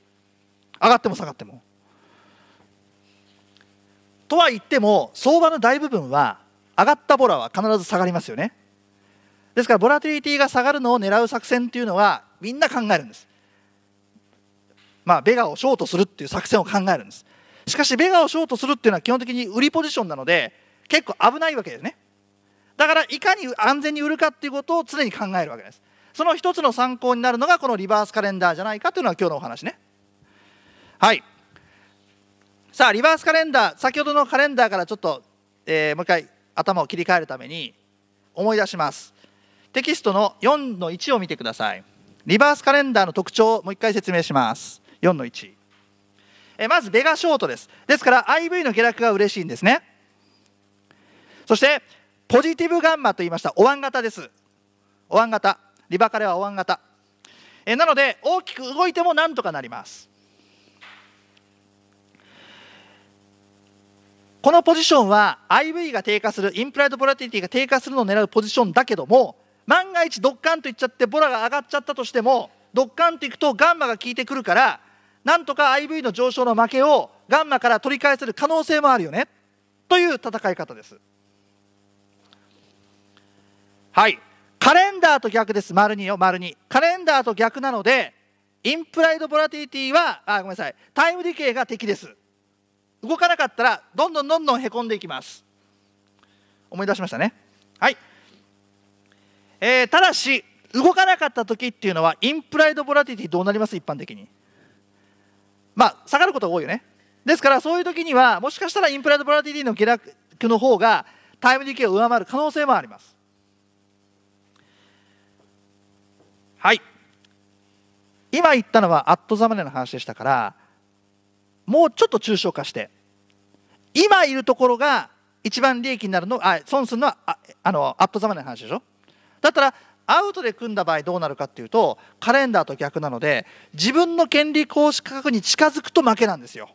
Speaker 1: 上がっても下がっても。とは言っても相場の大部分は上がったボラは必ず下がりますよねですからボラティリティが下がるのを狙う作戦っていうのはみんな考えるんですまあベガをショートするっていう作戦を考えるんですしかしベガをショートするっていうのは基本的に売りポジションなので結構危ないわけですねだからいかに安全に売るかっていうことを常に考えるわけですその一つの参考になるのがこのリバースカレンダーじゃないかというのは今日のお話ねはいさあリバースカレンダー先ほどのカレンダーからちょっと、えー、もう一回頭を切り替えるために思い出しますテキストの4の1を見てくださいリバースカレンダーの特徴をもう一回説明します4の1えまずベガショートですですから IV の下落が嬉しいんですねそしてポジティブガンマと言いましたお椀型ですお椀型リバカレはお椀型えなので大きく動いてもなんとかなりますこのポジションは IV が低下するインプライドボラティティが低下するのを狙うポジションだけども万が一ドッカンといっちゃってボラが上がっちゃったとしてもドッカンといくとガンマが効いてくるからなんとか IV の上昇の負けをガンマから取り返せる可能性もあるよねという戦い方です。はいカレンダーと逆です丸2よ丸2カレンダーと逆なのでインプライドボラティティはあごめんなさいタイムディケイが敵です動かなかったらどんどんどんどんへこんでいきます思い出しましたねはい、えー、ただし動かなかった時っていうのはインプライドボラティティどうなります一般的にまあ下がることが多いよねですからそういう時にはもしかしたらインプライドボラティティの下落の方がタイムディケイを上回る可能性もありますはい今言ったのはアットザマネの話でしたからもうちょっと抽象化して今いるところが一番利益になるのあ損するのはああのアットザマネの話でしょだったらアウトで組んだ場合どうなるかっていうとカレンダーと逆なので自分の権利行使価格に近づくと負けなんですよ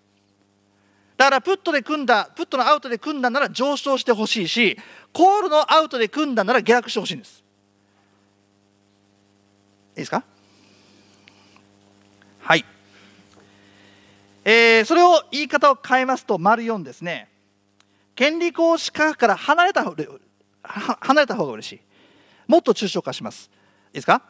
Speaker 1: だからプットで組んだプットのアウトで組んだなら上昇してほしいしコールのアウトで組んだなら下落してほしいんですいですかはい、えー、それを言い方を変えますと丸4ですね権利行使価格から離れた離れた方が嬉しいもっと抽象化しますいいですか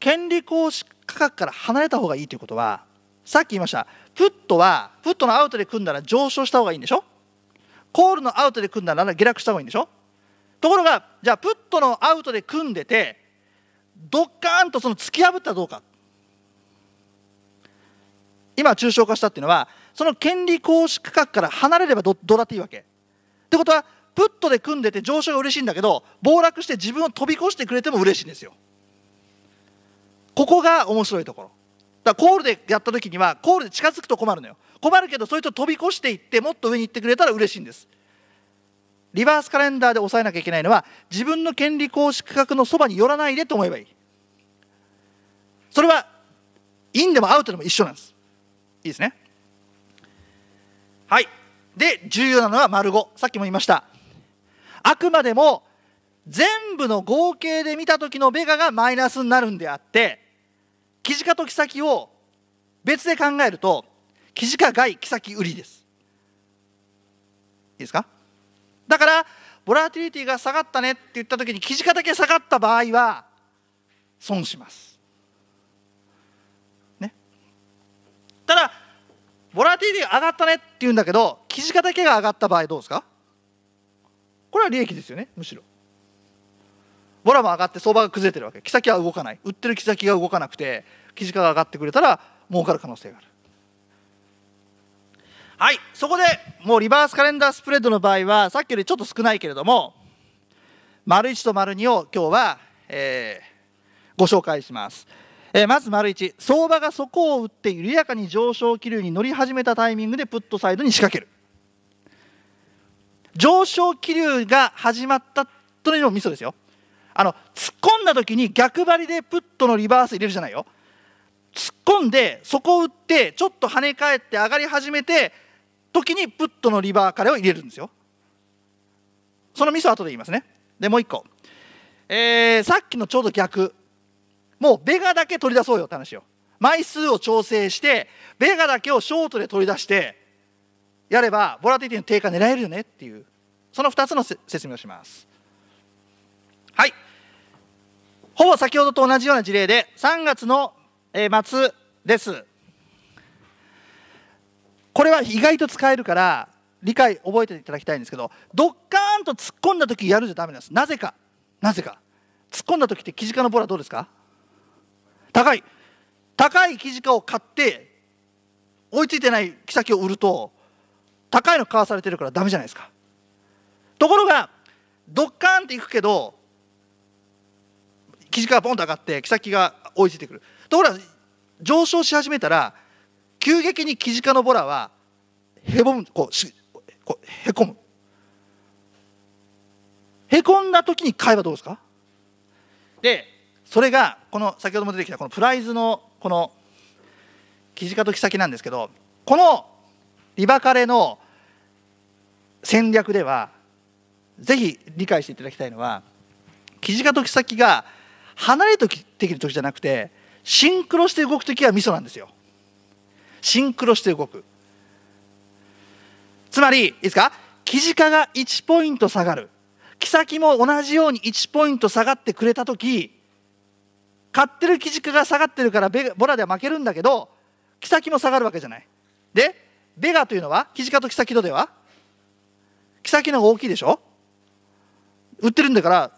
Speaker 1: 権利行使価格から離れた方がいいということはさっき言いましたプットはプットのアウトで組んだら上昇した方がいいんでしょコールのアウトで組んだら下落した方がいいんでしょところがじゃあプットのアウトで組んでてドッカーンとその突き破ったどうか今抽象化したっていうのはその権利行使価格から離れればどどうだっていいわけってことはプットで組んでて上昇が嬉しいんだけど暴落して自分を飛び越してくれても嬉しいんですよここが面白いところだコールでやった時にはコールで近づくと困るのよ困るけどそれと飛び越していってもっと上に行ってくれたら嬉しいんですリバースカレンダーで押さえなきゃいけないのは自分の権利行使価格のそばに寄らないでと思えばいいそれはインでもアウトでも一緒なんですいいですねはいで重要なのは丸5さっきも言いましたあくまでも全部の合計で見た時のベガがマイナスになるんであって記事化と記先を別で考えると記事化外記先売りですいいですかだからボラティリティが下がったねって言った時に基軸だけ下がった場合は損します。ね、ただボラティリティが上がったねって言うんだけど基軸だけが上がった場合どうですかこれは利益ですよねむしろ。ボラも上がって相場が崩れてるわけ木先は動かない売ってる木先が動かなくて基軸が上がってくれたら儲かる可能性がある。はいそこでもうリバースカレンダースプレッドの場合はさっきよりちょっと少ないけれども丸1と丸2を今日は、えー、ご紹介します、えー、まず丸1相場が底を打って緩やかに上昇気流に乗り始めたタイミングでプットサイドに仕掛ける上昇気流が始まったというのもミソですよあの突っ込んだ時に逆張りでプットのリバース入れるじゃないよ突っ込んでそこを打ってちょっと跳ね返って上がり始めて時にプットのリバーカレーを入れるんですよそのミスは後で言いますねでもう一個、えー、さっきのちょうど逆もうベガだけ取り出そうよって話よ枚数を調整してベガだけをショートで取り出してやればボラティティの低下狙えるよねっていうその2つの説明をしますはいほぼ先ほどと同じような事例で3月の末ですこれは意外と使えるから理解覚えていただきたいんですけどドッカーンと突っ込んだ時やるじゃダメなんですなぜかなぜか突っ込んだ時って生地化のボラどうですか高い高い生地化を買って追いついてない木先を売ると高いの買わされてるからダメじゃないですかところがドッカーンっていくけど生地化がポンと上がって木先が追いついてくるところが上昇し始めたら急激にキジカのボラはへぼむこうこうへこむへこんだ時に買えばどうですかでそれがこの先ほども出てきたこのプライズのこのキジカとキサキなんですけどこのリバカレの戦略ではぜひ理解していただきたいのはキジカとキサキが離れてできる時じゃなくてシンクロして動く時はミソなんですよ。シンクロして動くつまりいいですか記事化が1ポイント下がる木先も同じように1ポイント下がってくれた時買ってる基軸が下がってるからボラでは負けるんだけど木先も下がるわけじゃないでベガというのは基軸と木先とでは木先の方が大きいでしょ売ってるんだから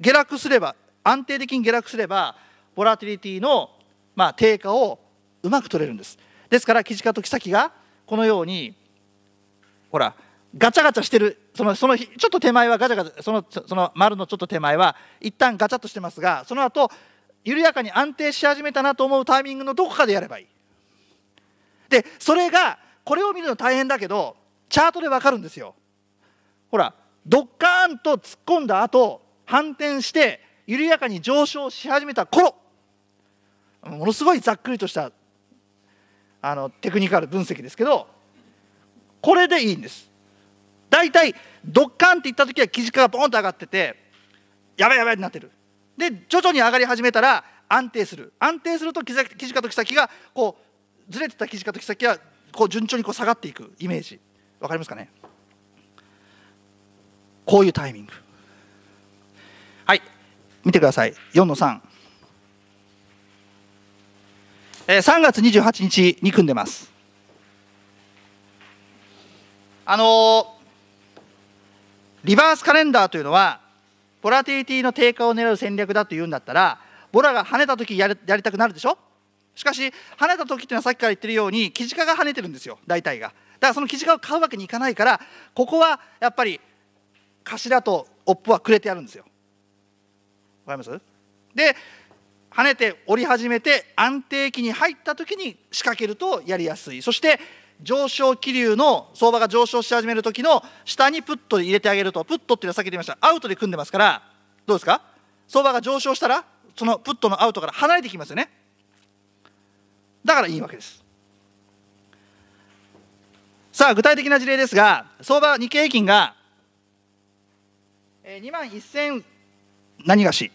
Speaker 1: 下落すれば安定的に下落すればボラティリティのまあ低下をうまく取れるんですですから木ジと木崎がこのようにほらガチャガチャしてるそのそのちょっと手前はガチャガチャそのその丸のちょっと手前は一旦ガチャっとしてますがその後緩やかに安定し始めたなと思うタイミングのどこかでやればいい。でそれがこれを見るの大変だけどチャートで分かるんですよ。ほらドッカーンと突っ込んだ後反転して緩やかに上昇し始めた頃ものすごいざっくりとしたあのテクニカル分析ですけどこれでいいんです大体ドッカンっていった時は基軸がボンと上がっててやばいやばいなってるで徐々に上がり始めたら安定する安定すると基軸と木先がこうずれてた基軸と木先はこう順調にこう下がっていくイメージわかりますかねこういうタイミングはい見てください4の3え3月28日に組んでます。あのー、リバースカレンダーというのは、ボラティリティの低下を狙う戦略だというんだったら、ボラが跳ねたときやりやりたくなるでしょしかし、跳ねたときっていうのはさっきから言ってるように、生地化が跳ねてるんですよ、大体が。だからその生地化を買うわけにいかないから、ここはやっぱり頭と尾っぽはくれてやるんですよ。わかりますで跳ねて降り始めて安定期に入った時に仕掛けるとやりやすいそして上昇気流の相場が上昇し始める時の下にプット入れてあげるとプットっていうのはさっき言いましたアウトで組んでますからどうですか相場が上昇したらそのプットのアウトから離れてきますよねだからいいわけですさあ具体的な事例ですが相場日経平均が2万1000何がし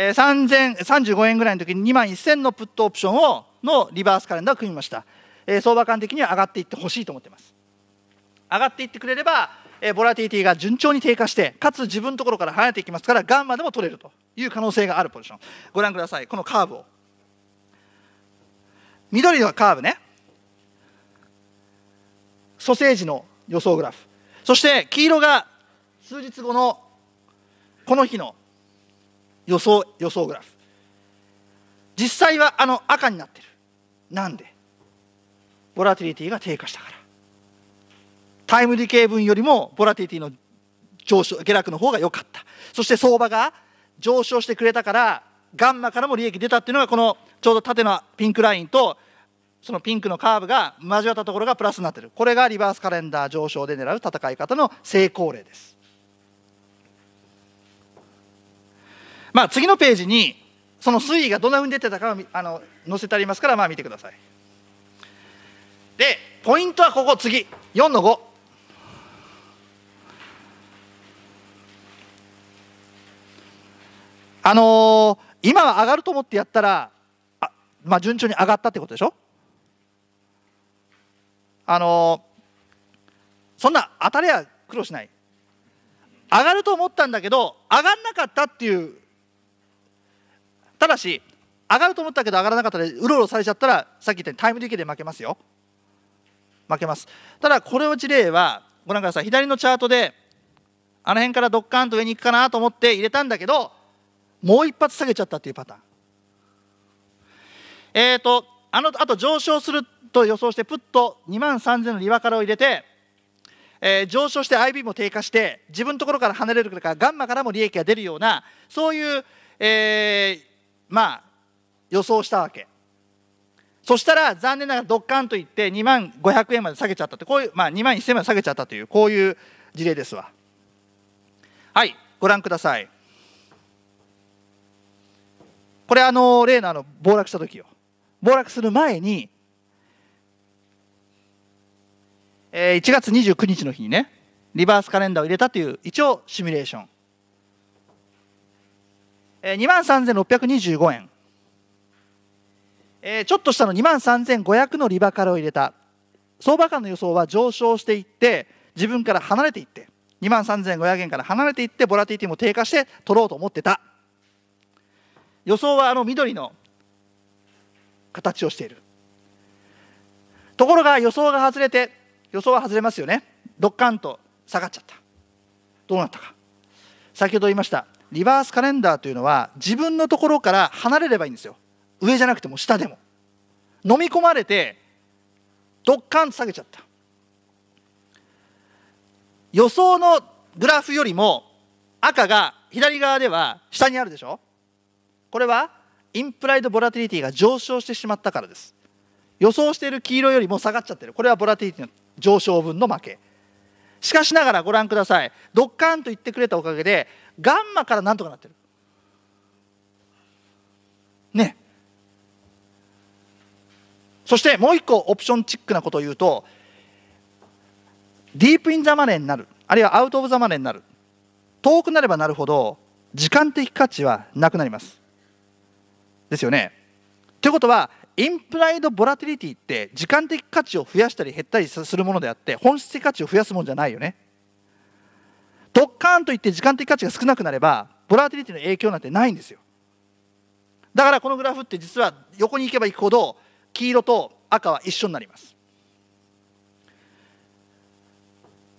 Speaker 1: え3035円ぐらいの時に2万1000のプットオプションをのリバースカレンダーを組みました、え相場感的には上がっていってほしいと思っています上がっていってくれれば、えボラティティが順調に低下してかつ自分のところから離れていきますからガンマでも取れるという可能性があるポジションご覧くださいこのカーブを緑のカーブねソセージの予想グラフそして黄色が数日後のこの日の予想予想グラフ実際はあの赤になってるなんでボラティリティが低下したからタイムディケー分よりもボラティリティの上昇下落の方が良かったそして相場が上昇してくれたからガンマからも利益出たっていうのがこのちょうど縦のピンクラインとそのピンクのカーブが交わったところがプラスになってるこれがリバースカレンダー上昇で狙う戦い方の成功例ですまあ、次のページにその推移がどんなふうに出てたかをあの載せてありますから、まあ、見てくださいでポイントはここ次4の5あのー、今は上がると思ってやったらあ、まあ、順調に上がったってことでしょあのー、そんな当たりは苦労しない上がると思ったんだけど上がんなかったっていうただし上がると思ったけど上がらなかったでうろうろされちゃったらさっき言ったようにタイムディケで負けますよ負けますただこれを事例はご覧ください左のチャートであの辺からドッカーンと上に行くかなと思って入れたんだけどもう一発下げちゃったっていうパターンえっ、ー、とあのあと上昇すると予想してプット2万3000のリワカラを入れて、えー、上昇して IB も低下して自分のところから離れるからガンマからも利益が出るようなそういう、えー、まあ予想したわけそしたら残念ながらドッカンといって2万500円まで下げちゃったってこういう、まあ、2万1000円まで下げちゃったというこういう事例ですわはいご覧くださいこれあの例のあの暴落した時よ暴落する前に、えー、1月29日の日にねリバースカレンダーを入れたという一応シミュレーション2万3625円、えー、ちょっと下の2万3500の利ばからを入れた相場間の予想は上昇していって自分から離れていって2万3500円から離れていってボラティティも低下して取ろうと思ってた予想はあの緑の形をしているところが予想が外れて予想は外れますよねドッカンと下がっちゃったどうなったか先ほど言いましたリバースカレンダーというのは自分のところから離れればいいんですよ上じゃなくても下でも飲み込まれてドッカンと下げちゃった予想のグラフよりも赤が左側では下にあるでしょこれはインプライドボラティリティが上昇してしまったからです予想している黄色よりも下がっちゃってるこれはボラティリティの上昇分の負けしかしながらご覧くださいドッカンと言ってくれたおかげでガンマからなんとかなってるねそしてもう一個オプションチックなことを言うとディープインザマネーになるあるいはアウト・オブ・ザ・マネーになる遠くなればなるほど時間的価値はなくなりますですよねということはインプライドボラティリティって時間的価値を増やしたり減ったりするものであって本質的価値を増やすものじゃないよねドッカーンといって時間的価値が少なくなればボラティリティの影響なんてないんですよだからこのグラフって実は横に行けば行くほど黄色と赤は一緒になります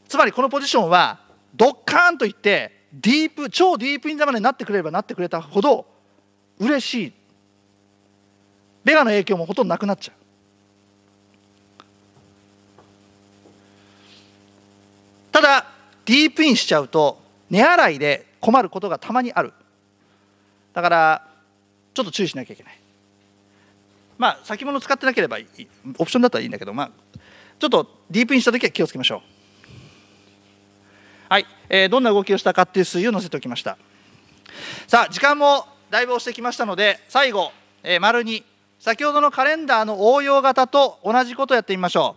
Speaker 1: つまりこのポジションはドッカーンといってディープ超ディープインザマネになってくれればなってくれたほど嬉しいベガの影響もほとんどなくなっちゃうただディープインしちゃうと値洗いで困ることがたまにあるだからちょっと注意しなきゃいけないまあ先物使ってなければいいオプションだったらいいんだけどまあちょっとディープインした時は気をつけましょうはい、えー、どんな動きをしたかっていう推移を載せておきましたさあ時間もだいぶ押してきましたので最後、えー、丸2先ほどのカレンダーの応用型と同じことをやってみましょ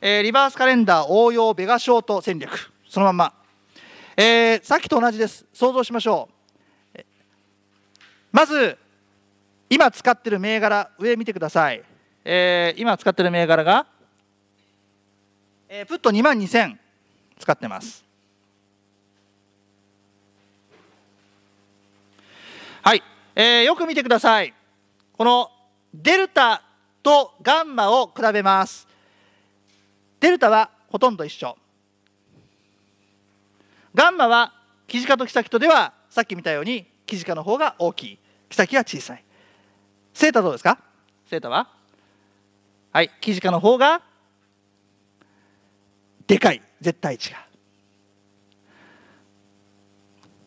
Speaker 1: う、えー、リバースカレンダー応用ベガショート戦略そのまま、えー、さっきと同じです想像しましょうまず今使ってる銘柄上見てください、えー、今使ってる銘柄が、えー、プット2万2000使ってますはい、えー、よく見てくださいこのデルタとガンマを比べますデルタはほとんど一緒ガンマはキジカとキサキとではさっき見たようにキジカの方が大きいキサキは小さいセータどうですかセータははいキジカの方がでかい絶対値が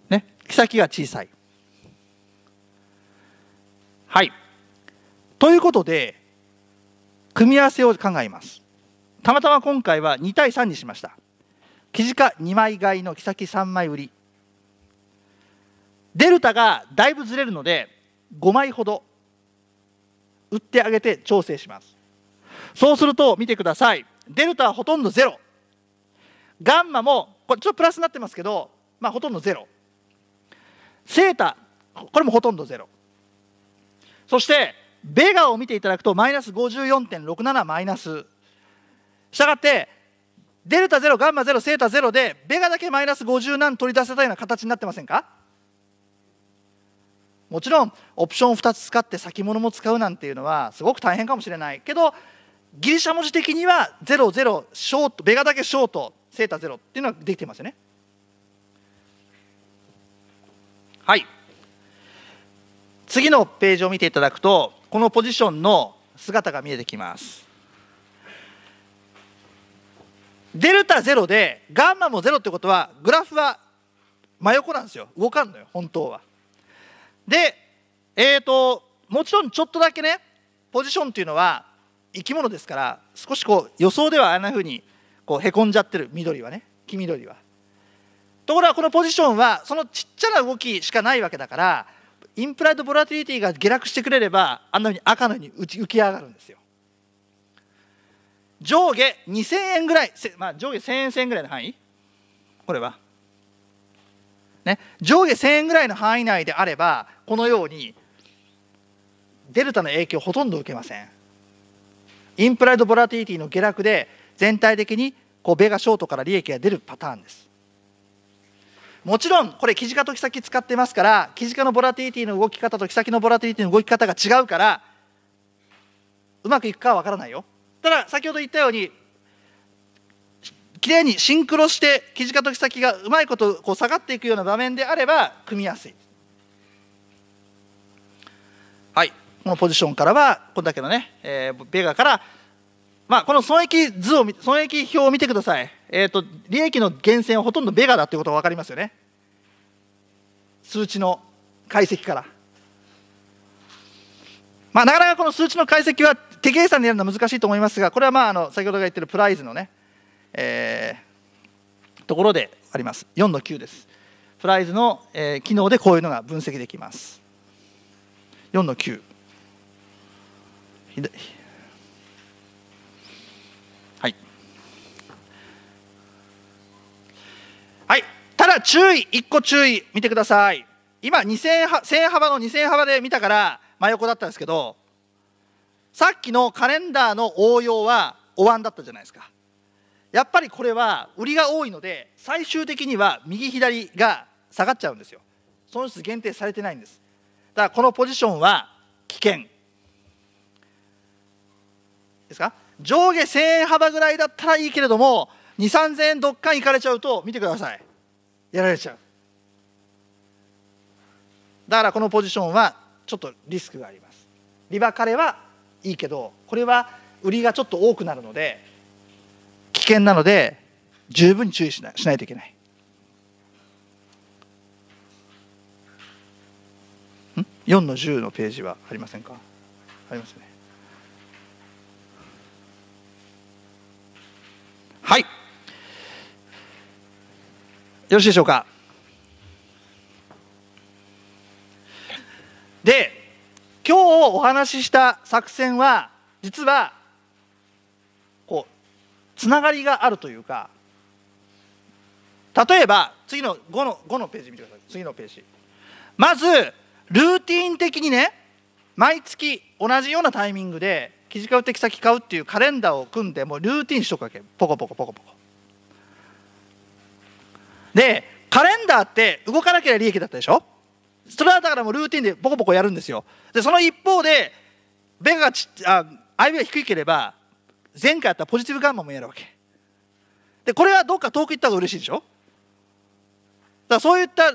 Speaker 1: ねキサキが小さいはいということで組み合わせを考えますたまたま今回は2対3にしました生地化2枚買いの木先3枚売りデルタがだいぶずれるので5枚ほど売ってあげて調整しますそうすると見てくださいデルタはほとんどゼロガンマもこれちょっとプラスになってますけど、まあ、ほとんどゼロセータこれもほとんどゼロそしてベガを見ていただくとマイナス54.67マイナスしたがってデルタロ、ガンマ0セータ0でベガだけマイナス50何取り出せたような形になってませんかもちろんオプションを2つ使って先物も使うなんていうのはすごく大変かもしれないけどギリシャ文字的にはゼロ、ショートベガだけショートセータ0っていうのはできてますよね。はい次のページを見ていただくとこのポジションの姿が見えてきます。デルタゼロでガンマもゼロってことはグラフは真横なんですよ動かんのよ本当は。でえっ、ー、ともちろんちょっとだけねポジションっていうのは生き物ですから少しこう予想ではあんなふうにこうへこんじゃってる緑はね黄緑は。ところがこのポジションはそのちっちゃな動きしかないわけだからインプライドボラティリティが下落してくれればあんなふうに赤のように浮き上がるんですよ。上下2000円ぐらい、まあ、上下1000円1000円ぐらいの範囲これは、ね、上下1000円ぐらいの範囲内であればこのようにデルタの影響ほとんど受けませんインプライドボラティティの下落で全体的にこうベガショートから利益が出るパターンですもちろんこれ記事化と先使ってますから記事化のボラティティの動き方と先のボラティティの動き方が違うからうまくいくかは分からないよただ先ほど言ったようにきれいにシンクロして生地と先がうまいことこう下がっていくような場面であれば組みやすい。はい、このポジションからはこれだけのね、えー、ベガから、まあ、この損益図を損益表を見てください、えーと、と利益の源泉はほとんどベガだということが分かりますよね数値の解析から、まあ、なかなかこの数値の解析は手計算でやるのは難しいと思いますがこれはまああの先ほどが言ってるプライズのね、えー、ところであります4の9ですプライズの、えー、機能でこういうのが分析できます4の9はいはいただ注意1個注意見てください今2000線幅の2000幅で見たから真横だったんですけどさっきのカレンダーの応用はお椀だったじゃないですかやっぱりこれは売りが多いので最終的には右左が下がっちゃうんですよその質限定されてないんですだからこのポジションは危険ですか上下1000円幅ぐらいだったらいいけれども23000円どっかんいかれちゃうと見てくださいやられちゃうだからこのポジションはちょっとリスクがありますリバカレはいいけどこれは売りがちょっと多くなるので危険なので十分注意しないしないといけない。4の10のページはありませんかありますね。はい。よろしいでしょうか。で今日お話しした作戦は実はこうつながりがあるというか例えば次の5の ,5 のページ見てください次のページまずルーティン的にね毎月同じようなタイミングで記事買う的先買うっていうカレンダーを組んでもうルーティンしとくわけポコポコポコポコでカレンダーって動かなければ利益だったでしょそれはだからもうルーティンでボコボコやるんですよでその一方でベガがちあ IB が低ければ前回やったポジティブガンマもやるわけでこれはどっか遠く行った方が嬉しいでしょだそういった違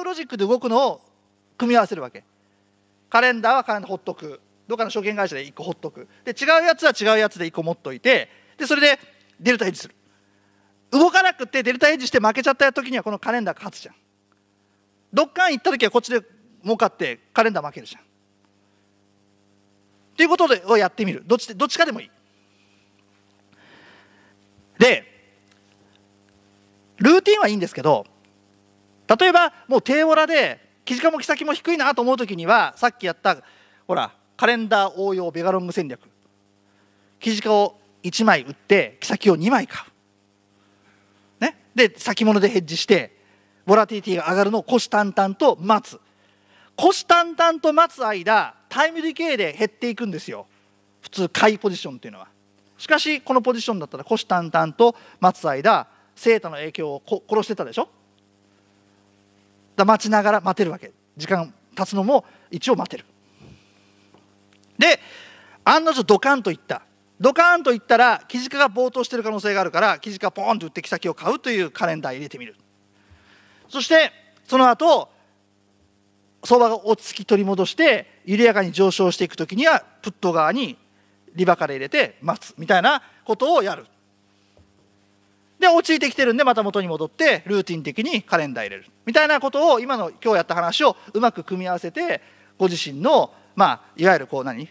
Speaker 1: うロジックで動くのを組み合わせるわけカレンダーはカレンダーほっとくどっかの証券会社で1個ほっとくで違うやつは違うやつで1個持っといてでそれでデルタエッジする動かなくてデルタエッジして負けちゃった時にはこのカレンダーが勝つじゃんどっか行った時はこっちで儲かってカレンダー負けるじゃん。ということでをやってみるどっちどっちかでもいい。でルーティンはいいんですけど例えばもうーオラで生地かも木先も低いなと思う時にはさっきやったほらカレンダー応用ベガロング戦略生地化を1枚売って木先を2枚買う、ね、で先物でヘッジしてボラティティが上がるのを虎視眈々と待つ虎視眈々と待つ間タイムリケーで減っていくんですよ普通買いポジションっていうのはしかしこのポジションだったら虎視眈々と待つ間セータの影響を殺してたでしょだ待ちながら待てるわけ時間経つのも一応待てるで案の定ドカンといったドカーンといったらキジ化が暴騰してる可能性があるからキジ化ポーンと打って木先を買うというカレンダー入れてみるそしてその後相場が落ち着き取り戻して緩やかに上昇していく時にはプット側にリバから入れて待つみたいなことをやるで落ち着いてきてるんでまた元に戻ってルーティン的にカレンダー入れるみたいなことを今の今日やった話をうまく組み合わせてご自身のまあいわゆるこう何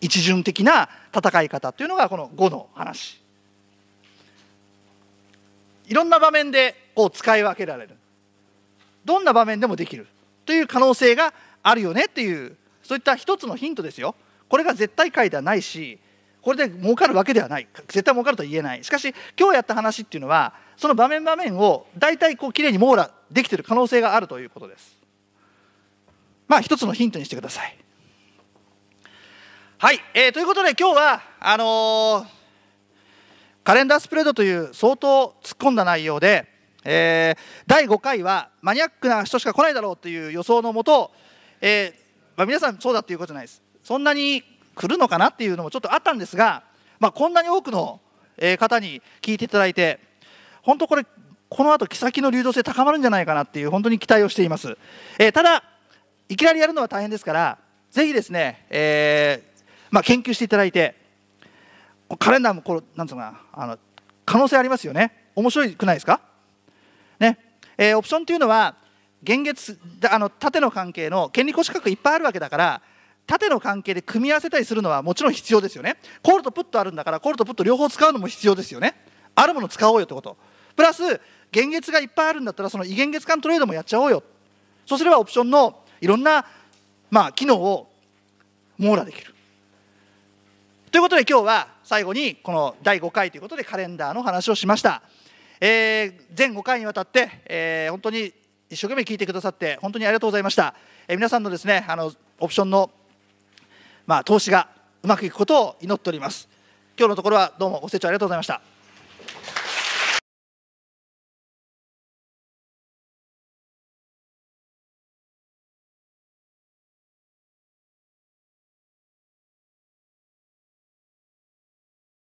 Speaker 1: 一巡的な戦い方っていうのがこの5の話いろんな場面でこう使い分けられるどんな場面でもできるという可能性があるよねっていうそういった一つのヒントですよ。これが絶対解ではないしこれで儲かるわけではない絶対儲かるとは言えないしかし今日やった話っていうのはその場面場面を大体こうきれいに網羅できてる可能性があるということですまあ一つのヒントにしてくださいはい、えー、ということで今日はあのー、カレンダースプレードという相当突っ込んだ内容でえー、第5回はマニアックな人しか来ないだろうという予想のもと、えーまあ、皆さんそうだっていうことじゃないですそんなに来るのかなっていうのもちょっとあったんですが、まあ、こんなに多くの方に聞いていただいて本当これこの後木先の流動性高まるんじゃないかなっていう本当に期待をしています、えー、ただいきなりやるのは大変ですからぜひですね、えーまあ、研究していただいてカレンダーもこうなんつうかなあの可能性ありますよね面白くないですかねえー、オプションというのは現月あの縦の関係の権利行使価格いっぱいあるわけだから縦の関係で組み合わせたりするのはもちろん必要ですよねコールとプットあるんだからコールとプット両方使うのも必要ですよねあるもの使おうよってことプラス現月がいっぱいあるんだったらその異現月間トレードもやっちゃおうよそうすればオプションのいろんな、まあ、機能を網羅できるということで今日は最後にこの第5回ということでカレンダーの話をしました。えー、全5回にわたって、えー、本当に一生懸命聞いてくださって本当にありがとうございました、えー、皆さんのですねあのオプションの、まあ、投資がうまくいくことを祈っております今日のところはどうもご清聴ありがとうございました